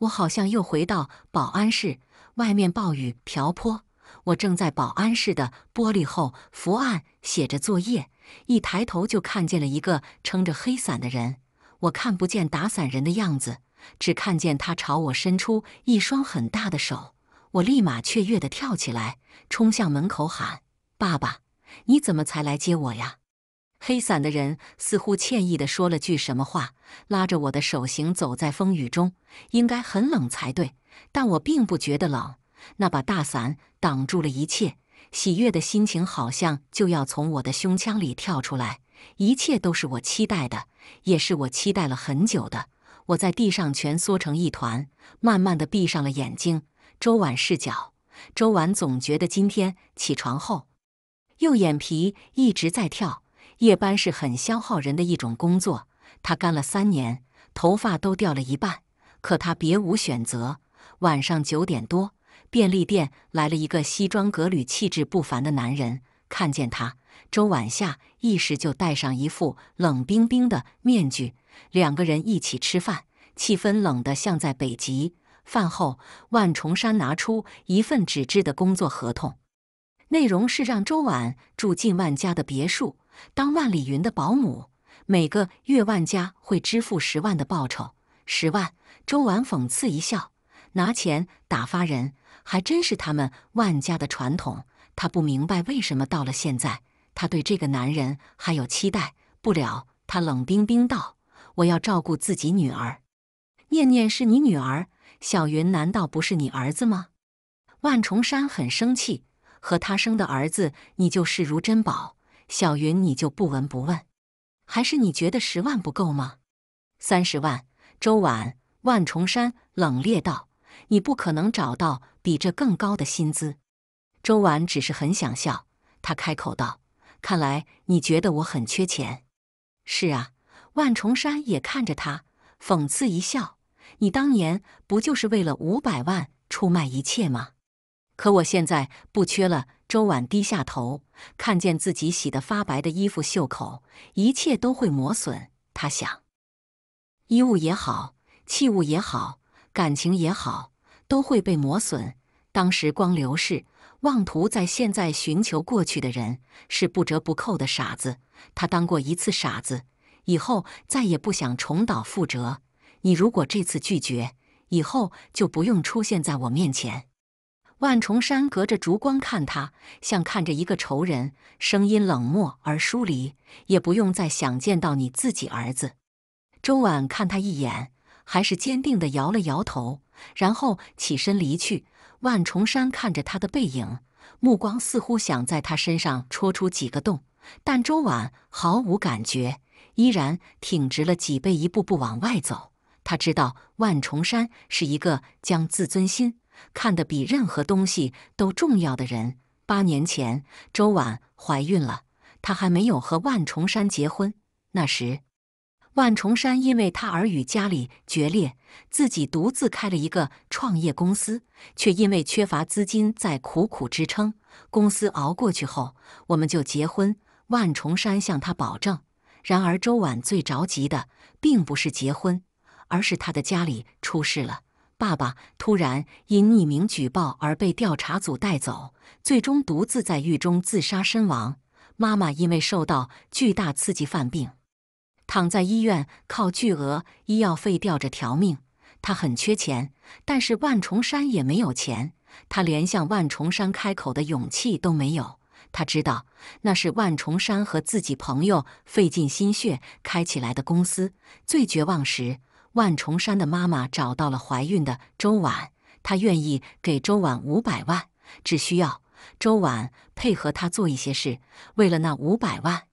我好像又回到保安室。外面暴雨瓢泼，我正在保安室的玻璃后伏案写着作业。一抬头就看见了一个撑着黑伞的人，我看不见打伞人的样子，只看见他朝我伸出一双很大的手。我立马雀跃地跳起来，冲向门口喊：“爸爸，你怎么才来接我呀？”黑伞的人似乎歉意地说了句什么话，拉着我的手行走在风雨中。应该很冷才对，但我并不觉得冷，那把大伞挡住了一切。喜悦的心情好像就要从我的胸腔里跳出来，一切都是我期待的，也是我期待了很久的。我在地上蜷缩成一团，慢慢的闭上了眼睛。周婉视角，周婉总觉得今天起床后，右眼皮一直在跳。夜班是很消耗人的一种工作，他干了三年，头发都掉了一半，可他别无选择。晚上九点多。便利店来了一个西装革履、气质不凡的男人。看见他，周晚下意识就戴上一副冷冰冰的面具。两个人一起吃饭，气氛冷得像在北极。饭后，万重山拿出一份纸质的工作合同，内容是让周晚住进万家的别墅，当万里云的保姆。每个月，万家会支付十万的报酬。十万？周晚讽刺一笑，拿钱打发人。还真是他们万家的传统。他不明白为什么到了现在，他对这个男人还有期待。不了，他冷冰冰道：“我要照顾自己女儿。”念念是你女儿，小云难道不是你儿子吗？万重山很生气，和他生的儿子你就视如珍宝，小云你就不闻不问？还是你觉得十万不够吗？三十万，周婉，万重山冷冽道。你不可能找到比这更高的薪资。周婉只是很想笑，他开口道：“看来你觉得我很缺钱。”“是啊。”万重山也看着他，讽刺一笑：“你当年不就是为了五百万出卖一切吗？”“可我现在不缺了。”周婉低下头，看见自己洗的发白的衣服袖口，一切都会磨损。他想，衣物也好，器物也好，感情也好。都会被磨损。当时光流逝，妄图在现在寻求过去的人是不折不扣的傻子。他当过一次傻子，以后再也不想重蹈覆辙。你如果这次拒绝，以后就不用出现在我面前。万重山隔着烛光看他，像看着一个仇人，声音冷漠而疏离。也不用再想见到你自己儿子。周婉看他一眼，还是坚定地摇了摇头。然后起身离去。万重山看着他的背影，目光似乎想在他身上戳出几个洞，但周婉毫无感觉，依然挺直了脊背，一步步往外走。他知道万重山是一个将自尊心看得比任何东西都重要的人。八年前，周婉怀孕了，她还没有和万重山结婚。那时。万重山因为他而与家里决裂，自己独自开了一个创业公司，却因为缺乏资金在苦苦支撑。公司熬过去后，我们就结婚。万重山向他保证。然而，周婉最着急的并不是结婚，而是他的家里出事了。爸爸突然因匿名举报而被调查组带走，最终独自在狱中自杀身亡。妈妈因为受到巨大刺激犯病。躺在医院，靠巨额医药费吊着条命。他很缺钱，但是万重山也没有钱，他连向万重山开口的勇气都没有。他知道那是万重山和自己朋友费尽心血开起来的公司。最绝望时，万重山的妈妈找到了怀孕的周婉，她愿意给周婉五百万，只需要周婉配合她做一些事。为了那五百万。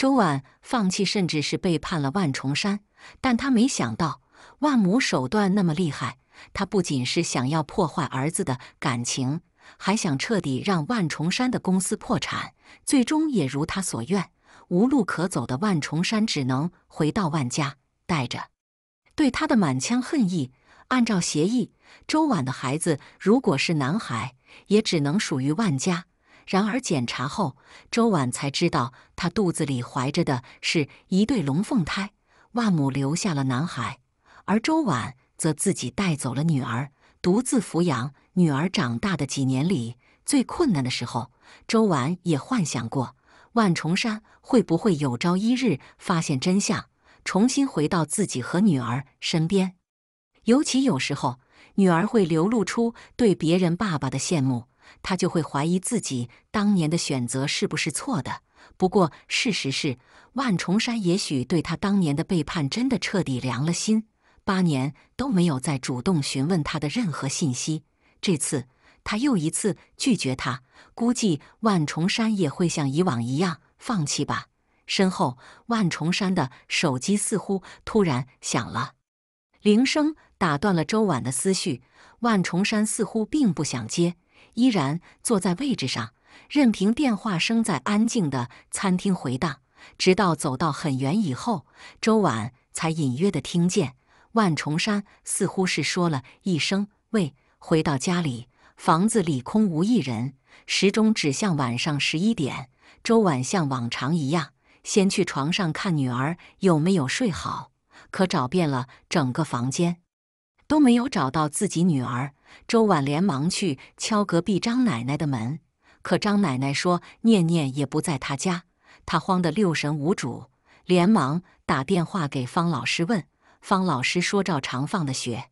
周婉放弃，甚至是背叛了万重山，但他没想到万母手段那么厉害。他不仅是想要破坏儿子的感情，还想彻底让万重山的公司破产。最终也如他所愿，无路可走的万重山只能回到万家，带着对他的满腔恨意。按照协议，周婉的孩子如果是男孩，也只能属于万家。然而，检查后，周婉才知道她肚子里怀着的是一对龙凤胎。万母留下了男孩，而周婉则自己带走了女儿，独自抚养。女儿长大的几年里，最困难的时候，周婉也幻想过，万重山会不会有朝一日发现真相，重新回到自己和女儿身边。尤其有时候，女儿会流露出对别人爸爸的羡慕。他就会怀疑自己当年的选择是不是错的。不过，事实是，万重山也许对他当年的背叛真的彻底凉了心，八年都没有再主动询问他的任何信息。这次他又一次拒绝他，估计万重山也会像以往一样放弃吧。身后，万重山的手机似乎突然响了，铃声打断了周婉的思绪。万重山似乎并不想接。依然坐在位置上，任凭电话声在安静的餐厅回荡，直到走到很远以后，周婉才隐约的听见万重山似乎是说了一声“喂”。回到家里，房子里空无一人，时钟指向晚上十一点。周婉像往常一样，先去床上看女儿有没有睡好，可找遍了整个房间，都没有找到自己女儿。周婉连忙去敲隔壁张奶奶的门，可张奶奶说念念也不在她家。她慌得六神无主，连忙打电话给方老师问。方老师说照常放的学，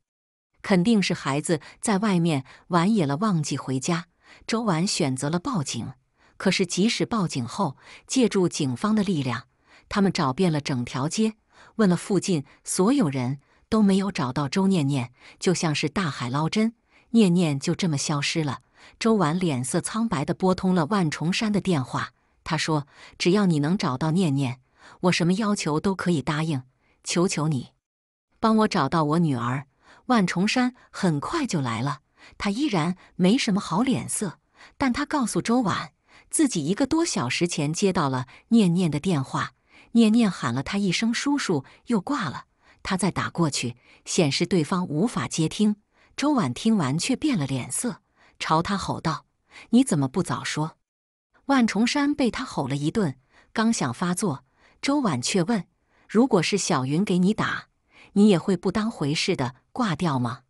肯定是孩子在外面玩野了，忘记回家。周婉选择了报警，可是即使报警后，借助警方的力量，他们找遍了整条街，问了附近所有人都没有找到周念念，就像是大海捞针。念念就这么消失了。周婉脸色苍白地拨通了万重山的电话。他说：“只要你能找到念念，我什么要求都可以答应。求求你，帮我找到我女儿。”万重山很快就来了，他依然没什么好脸色，但他告诉周婉，自己一个多小时前接到了念念的电话，念念喊了他一声叔叔，又挂了。他再打过去，显示对方无法接听。周婉听完，却变了脸色，朝他吼道：“你怎么不早说？”万重山被他吼了一顿，刚想发作，周婉却问：“如果是小云给你打，你也会不当回事的挂掉吗？”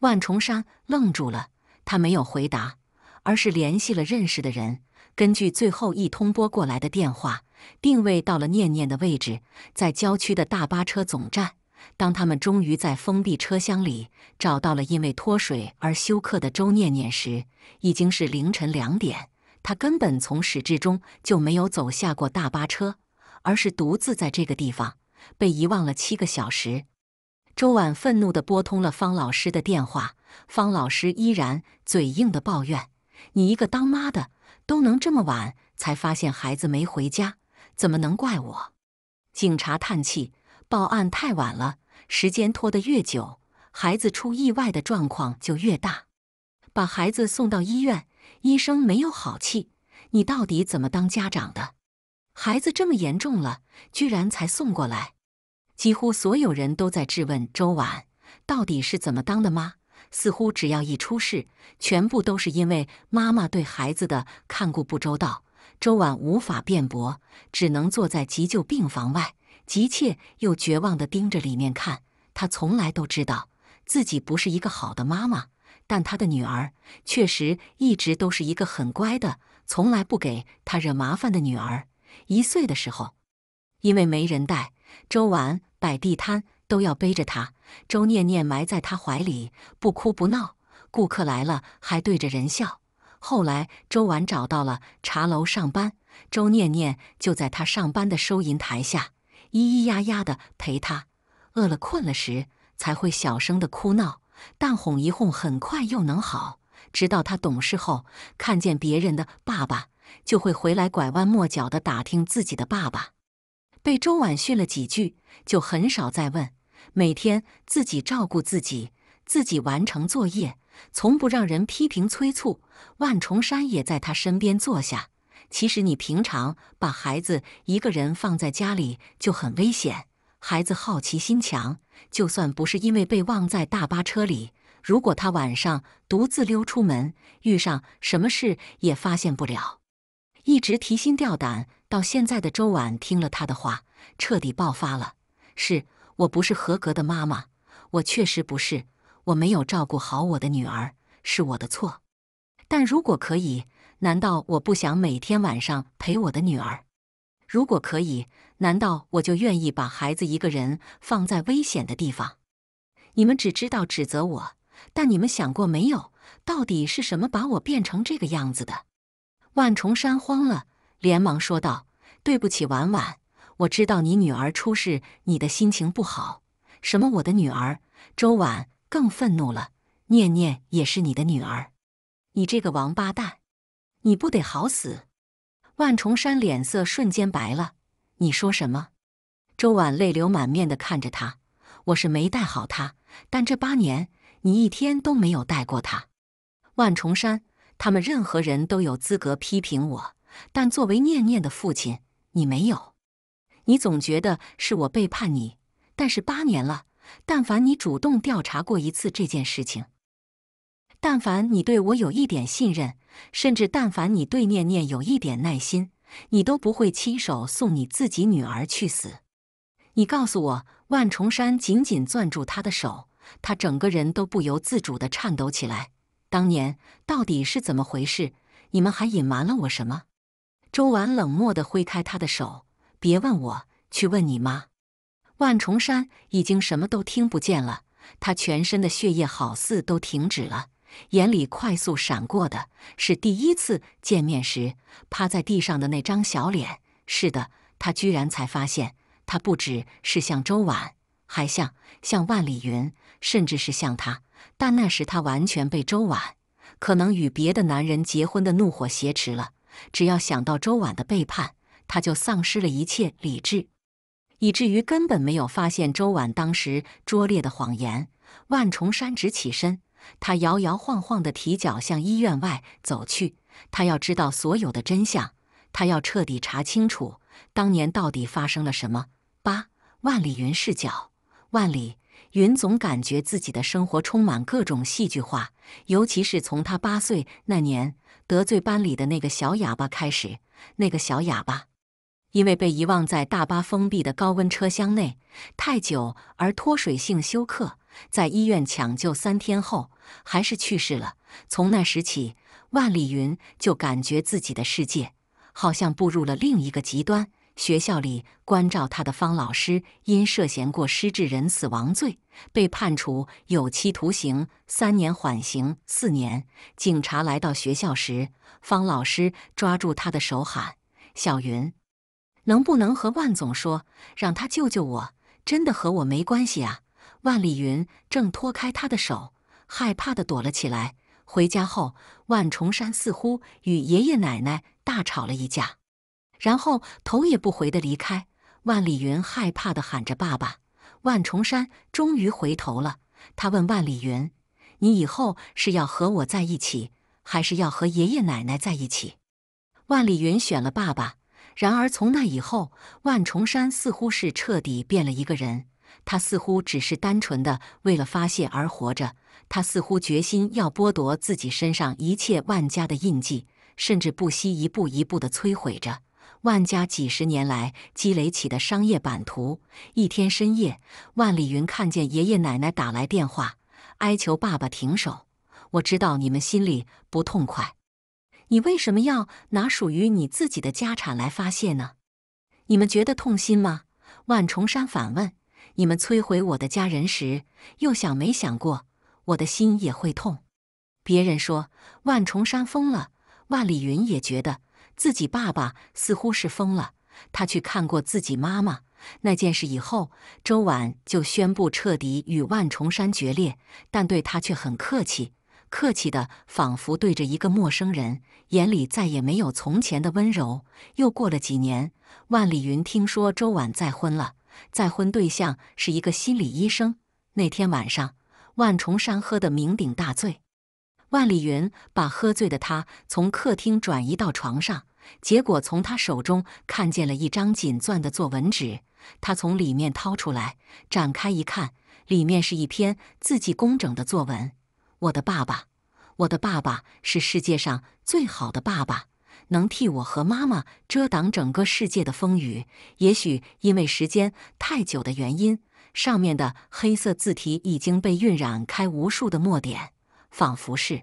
万重山愣住了，他没有回答，而是联系了认识的人，根据最后一通拨过来的电话，定位到了念念的位置，在郊区的大巴车总站。当他们终于在封闭车厢里找到了因为脱水而休克的周念念时，已经是凌晨两点。他根本从始至终就没有走下过大巴车，而是独自在这个地方被遗忘了七个小时。周婉愤怒地拨通了方老师的电话，方老师依然嘴硬地抱怨：“你一个当妈的都能这么晚才发现孩子没回家，怎么能怪我？”警察叹气。报案太晚了，时间拖得越久，孩子出意外的状况就越大。把孩子送到医院，医生没有好气：“你到底怎么当家长的？孩子这么严重了，居然才送过来！”几乎所有人都在质问周婉：“到底是怎么当的妈？”似乎只要一出事，全部都是因为妈妈对孩子的看顾不周到。周婉无法辩驳，只能坐在急救病房外。急切又绝望地盯着里面看。他从来都知道自己不是一个好的妈妈，但他的女儿确实一直都是一个很乖的，从来不给他惹麻烦的女儿。一岁的时候，因为没人带，周婉摆地摊都要背着她，周念念埋在她怀里不哭不闹，顾客来了还对着人笑。后来周婉找到了茶楼上班，周念念就在他上班的收银台下。咿咿呀呀的陪他，饿了困了时才会小声的哭闹，但哄一哄很快又能好。直到他懂事后，看见别人的爸爸，就会回来拐弯抹角的打听自己的爸爸。被周婉训了几句，就很少再问。每天自己照顾自己，自己完成作业，从不让人批评催促。万重山也在他身边坐下。其实你平常把孩子一个人放在家里就很危险。孩子好奇心强，就算不是因为被忘在大巴车里，如果他晚上独自溜出门，遇上什么事也发现不了，一直提心吊胆。到现在的周婉听了他的话，彻底爆发了：“是我不是合格的妈妈，我确实不是，我没有照顾好我的女儿，是我的错。但如果可以……”难道我不想每天晚上陪我的女儿？如果可以，难道我就愿意把孩子一个人放在危险的地方？你们只知道指责我，但你们想过没有，到底是什么把我变成这个样子的？万重山慌了，连忙说道：“对不起，婉婉，我知道你女儿出事，你的心情不好。”什么？我的女儿周婉更愤怒了，念念也是你的女儿，你这个王八蛋！你不得好死！万重山脸色瞬间白了。你说什么？周婉泪流满面的看着他。我是没带好他，但这八年你一天都没有带过他。万重山，他们任何人都有资格批评我，但作为念念的父亲，你没有。你总觉得是我背叛你，但是八年了，但凡你主动调查过一次这件事情。但凡你对我有一点信任，甚至但凡你对念念有一点耐心，你都不会亲手送你自己女儿去死。你告诉我，万重山紧紧攥住他的手，他整个人都不由自主地颤抖起来。当年到底是怎么回事？你们还隐瞒了我什么？周婉冷漠地挥开他的手，别问我，去问你妈。万重山已经什么都听不见了，他全身的血液好似都停止了。眼里快速闪过的是第一次见面时趴在地上的那张小脸。是的，他居然才发现，他不只是像周婉，还像像万里云，甚至是像他。但那时他完全被周婉，可能与别的男人结婚的怒火挟持了。只要想到周婉的背叛，他就丧失了一切理智，以至于根本没有发现周婉当时拙劣的谎言。万重山直起身。他摇摇晃晃地提脚向医院外走去。他要知道所有的真相，他要彻底查清楚当年到底发生了什么。八万里云视角，万里云总感觉自己的生活充满各种戏剧化，尤其是从他八岁那年得罪班里的那个小哑巴开始。那个小哑巴因为被遗忘在大巴封闭的高温车厢内太久而脱水性休克。在医院抢救三天后，还是去世了。从那时起，万里云就感觉自己的世界好像步入了另一个极端。学校里关照他的方老师，因涉嫌过失致人死亡罪，被判处有期徒刑三年，缓刑四年。警察来到学校时，方老师抓住他的手喊：“小云，能不能和万总说，让他救救我？真的和我没关系啊！”万里云正脱开他的手，害怕的躲了起来。回家后，万重山似乎与爷爷奶奶大吵了一架，然后头也不回地离开。万里云害怕地喊着“爸爸”。万重山终于回头了，他问万里云：“你以后是要和我在一起，还是要和爷爷奶奶在一起？”万里云选了爸爸。然而从那以后，万重山似乎是彻底变了一个人。他似乎只是单纯的为了发泄而活着，他似乎决心要剥夺自己身上一切万家的印记，甚至不惜一步一步的摧毁着万家几十年来积累起的商业版图。一天深夜，万里云看见爷爷奶奶打来电话，哀求爸爸停手。我知道你们心里不痛快，你为什么要拿属于你自己的家产来发泄呢？你们觉得痛心吗？万重山反问。你们摧毁我的家人时，又想没想过我的心也会痛？别人说万重山疯了，万里云也觉得自己爸爸似乎是疯了。他去看过自己妈妈那件事以后，周婉就宣布彻底与万重山决裂，但对他却很客气，客气的仿佛对着一个陌生人，眼里再也没有从前的温柔。又过了几年，万里云听说周婉再婚了。再婚对象是一个心理医生。那天晚上，万重山喝得酩酊大醉，万里云把喝醉的他从客厅转移到床上，结果从他手中看见了一张紧攥的作文纸。他从里面掏出来，展开一看，里面是一篇字迹工整的作文：“我的爸爸，我的爸爸是世界上最好的爸爸。”能替我和妈妈遮挡整个世界的风雨。也许因为时间太久的原因，上面的黑色字体已经被晕染开无数的墨点，仿佛是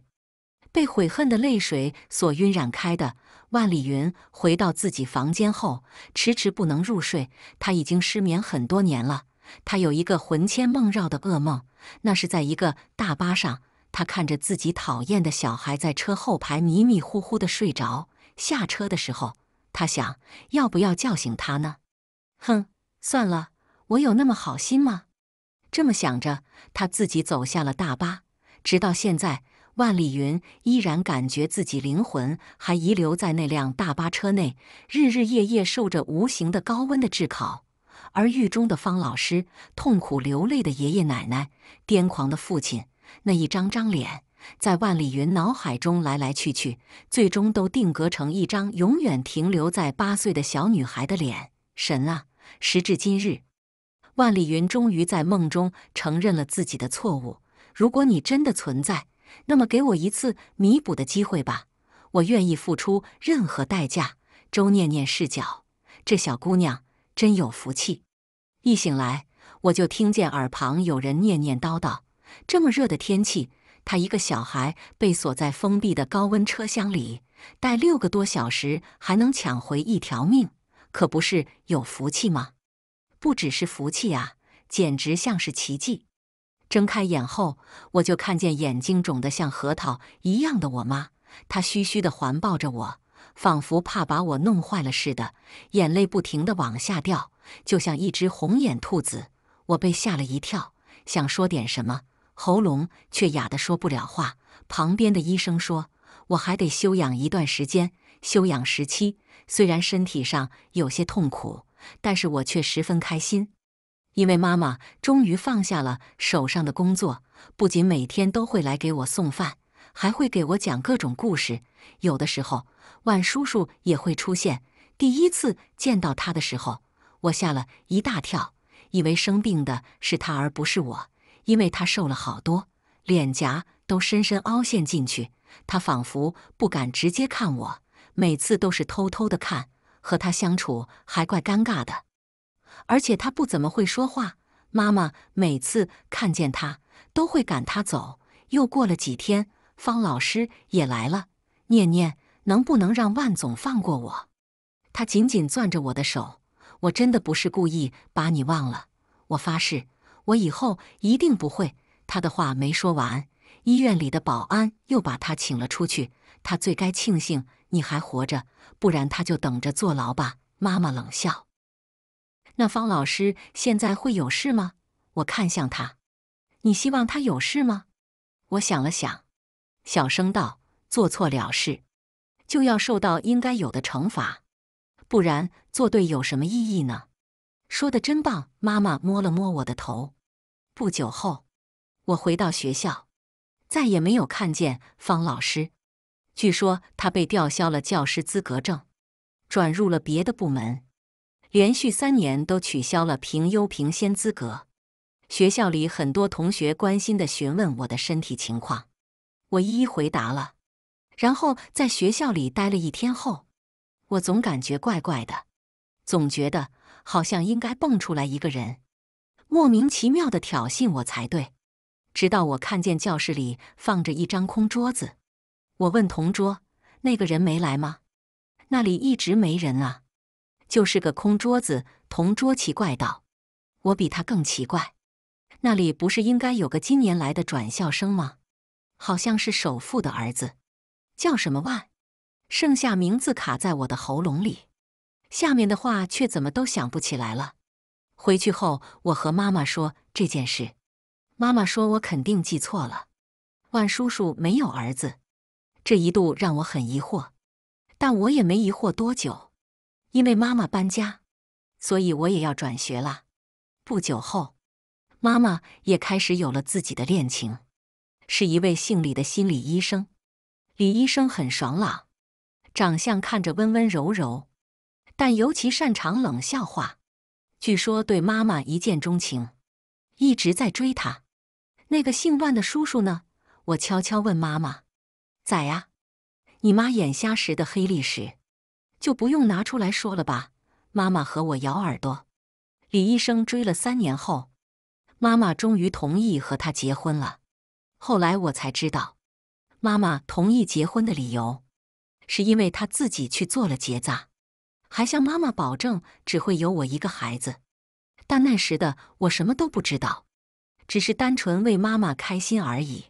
被悔恨的泪水所晕染开的。万里云回到自己房间后，迟迟不能入睡。他已经失眠很多年了。他有一个魂牵梦绕的噩梦，那是在一个大巴上，他看着自己讨厌的小孩在车后排迷迷糊糊的睡着。下车的时候，他想要不要叫醒他呢？哼，算了，我有那么好心吗？这么想着，他自己走下了大巴。直到现在，万里云依然感觉自己灵魂还遗留在那辆大巴车内，日日夜夜受着无形的高温的炙烤。而狱中的方老师、痛苦流泪的爷爷奶奶、癫狂的父亲，那一张张脸。在万里云脑海中来来去去，最终都定格成一张永远停留在八岁的小女孩的脸。神啊！时至今日，万里云终于在梦中承认了自己的错误。如果你真的存在，那么给我一次弥补的机会吧，我愿意付出任何代价。周念念视角：这小姑娘真有福气。一醒来，我就听见耳旁有人念念叨叨。这么热的天气。他一个小孩被锁在封闭的高温车厢里，待六个多小时还能抢回一条命，可不是有福气吗？不只是福气啊，简直像是奇迹！睁开眼后，我就看见眼睛肿得像核桃一样的我妈，她嘘嘘的环抱着我，仿佛怕把我弄坏了似的，眼泪不停的往下掉，就像一只红眼兔子。我被吓了一跳，想说点什么。喉咙却哑得说不了话。旁边的医生说：“我还得休养一段时间。休养时期虽然身体上有些痛苦，但是我却十分开心，因为妈妈终于放下了手上的工作，不仅每天都会来给我送饭，还会给我讲各种故事。有的时候，万叔叔也会出现。第一次见到他的时候，我吓了一大跳，以为生病的是他而不是我。”因为他瘦了好多，脸颊都深深凹陷进去。他仿佛不敢直接看我，每次都是偷偷的看。和他相处还怪尴尬的，而且他不怎么会说话。妈妈每次看见他都会赶他走。又过了几天，方老师也来了。念念，能不能让万总放过我？他紧紧攥着我的手。我真的不是故意把你忘了，我发誓。我以后一定不会。他的话没说完，医院里的保安又把他请了出去。他最该庆幸你还活着，不然他就等着坐牢吧。妈妈冷笑：“那方老师现在会有事吗？”我看向他：“你希望他有事吗？”我想了想，小声道：“做错了事，就要受到应该有的惩罚，不然做对有什么意义呢？”说的真棒！妈妈摸了摸我的头。不久后，我回到学校，再也没有看见方老师。据说他被吊销了教师资格证，转入了别的部门，连续三年都取消了评优评先资格。学校里很多同学关心的询问我的身体情况，我一一回答了。然后在学校里待了一天后，我总感觉怪怪的，总觉得。好像应该蹦出来一个人，莫名其妙的挑衅我才对。直到我看见教室里放着一张空桌子，我问同桌：“那个人没来吗？”那里一直没人啊，就是个空桌子。同桌奇怪道：“我比他更奇怪，那里不是应该有个今年来的转校生吗？好像是首富的儿子，叫什么万？剩下名字卡在我的喉咙里。”下面的话却怎么都想不起来了。回去后，我和妈妈说这件事，妈妈说我肯定记错了。万叔叔没有儿子，这一度让我很疑惑，但我也没疑惑多久，因为妈妈搬家，所以我也要转学了。不久后，妈妈也开始有了自己的恋情，是一位姓李的心理医生。李医生很爽朗，长相看着温温柔柔。但尤其擅长冷笑话，据说对妈妈一见钟情，一直在追她。那个姓万的叔叔呢？我悄悄问妈妈：“仔呀，你妈眼瞎时的黑历史，就不用拿出来说了吧？”妈妈和我咬耳朵。李医生追了三年后，妈妈终于同意和他结婚了。后来我才知道，妈妈同意结婚的理由，是因为她自己去做了结扎。还向妈妈保证，只会有我一个孩子。但那时的我什么都不知道，只是单纯为妈妈开心而已。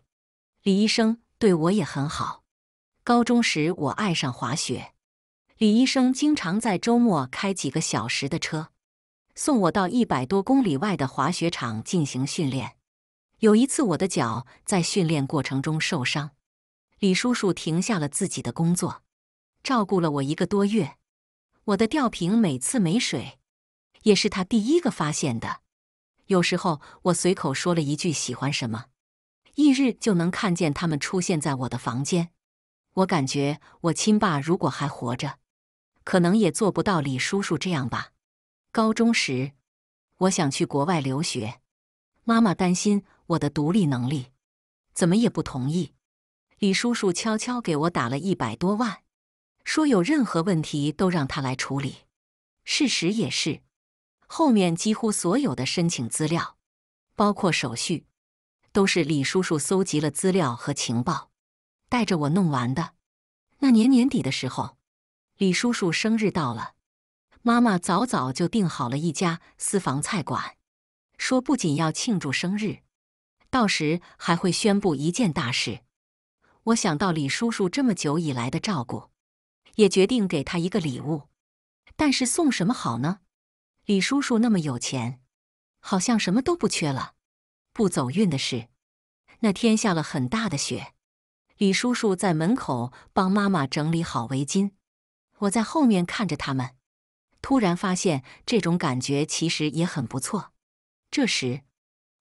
李医生对我也很好。高中时，我爱上滑雪，李医生经常在周末开几个小时的车，送我到一百多公里外的滑雪场进行训练。有一次，我的脚在训练过程中受伤，李叔叔停下了自己的工作，照顾了我一个多月。我的吊瓶每次没水，也是他第一个发现的。有时候我随口说了一句喜欢什么，翌日就能看见他们出现在我的房间。我感觉我亲爸如果还活着，可能也做不到李叔叔这样吧。高中时，我想去国外留学，妈妈担心我的独立能力，怎么也不同意。李叔叔悄悄给我打了一百多万。说有任何问题都让他来处理，事实也是。后面几乎所有的申请资料，包括手续，都是李叔叔搜集了资料和情报，带着我弄完的。那年年底的时候，李叔叔生日到了，妈妈早早就订好了一家私房菜馆，说不仅要庆祝生日，到时还会宣布一件大事。我想到李叔叔这么久以来的照顾。也决定给他一个礼物，但是送什么好呢？李叔叔那么有钱，好像什么都不缺了。不走运的是，那天下了很大的雪。李叔叔在门口帮妈妈整理好围巾，我在后面看着他们，突然发现这种感觉其实也很不错。这时，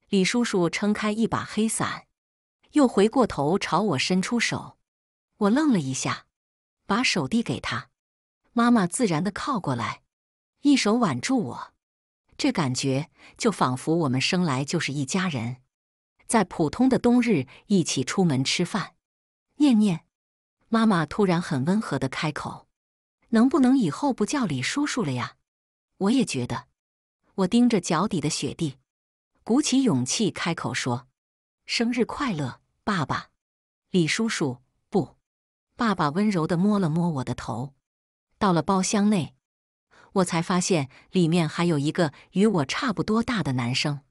李叔叔撑开一把黑伞，又回过头朝我伸出手。我愣了一下。把手递给他，妈妈自然的靠过来，一手挽住我，这感觉就仿佛我们生来就是一家人，在普通的冬日一起出门吃饭。念念，妈妈突然很温和的开口：“能不能以后不叫李叔叔了呀？”我也觉得，我盯着脚底的雪地，鼓起勇气开口说：“生日快乐，爸爸，李叔叔。”爸爸温柔的摸了摸我的头，到了包厢内，我才发现里面还有一个与我差不多大的男生。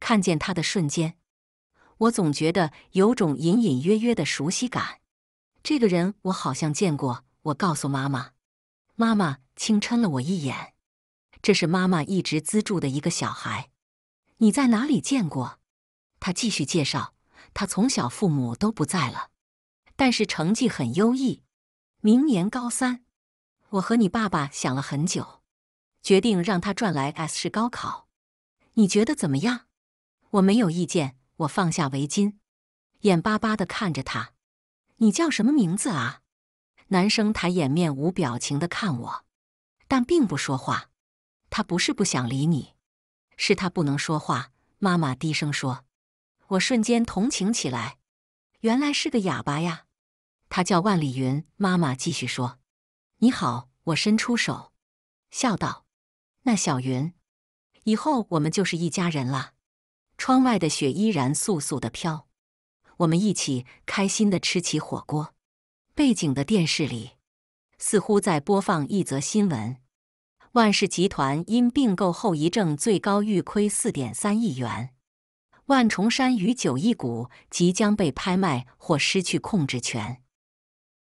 看见他的瞬间，我总觉得有种隐隐约约的熟悉感。这个人我好像见过。我告诉妈妈，妈妈轻嗔了我一眼。这是妈妈一直资助的一个小孩。你在哪里见过？他继续介绍，他从小父母都不在了。但是成绩很优异，明年高三，我和你爸爸想了很久，决定让他转来 S 市高考。你觉得怎么样？我没有意见。我放下围巾，眼巴巴地看着他。你叫什么名字啊？男生抬眼，面无表情地看我，但并不说话。他不是不想理你，是他不能说话。妈妈低声说，我瞬间同情起来。原来是个哑巴呀，他叫万里云。妈妈继续说：“你好，我伸出手，笑道，那小云，以后我们就是一家人了。”窗外的雪依然簌簌的飘，我们一起开心的吃起火锅。背景的电视里似乎在播放一则新闻：万事集团因并购后遗症，最高预亏四点三亿元。万重山与九亿谷即将被拍卖或失去控制权。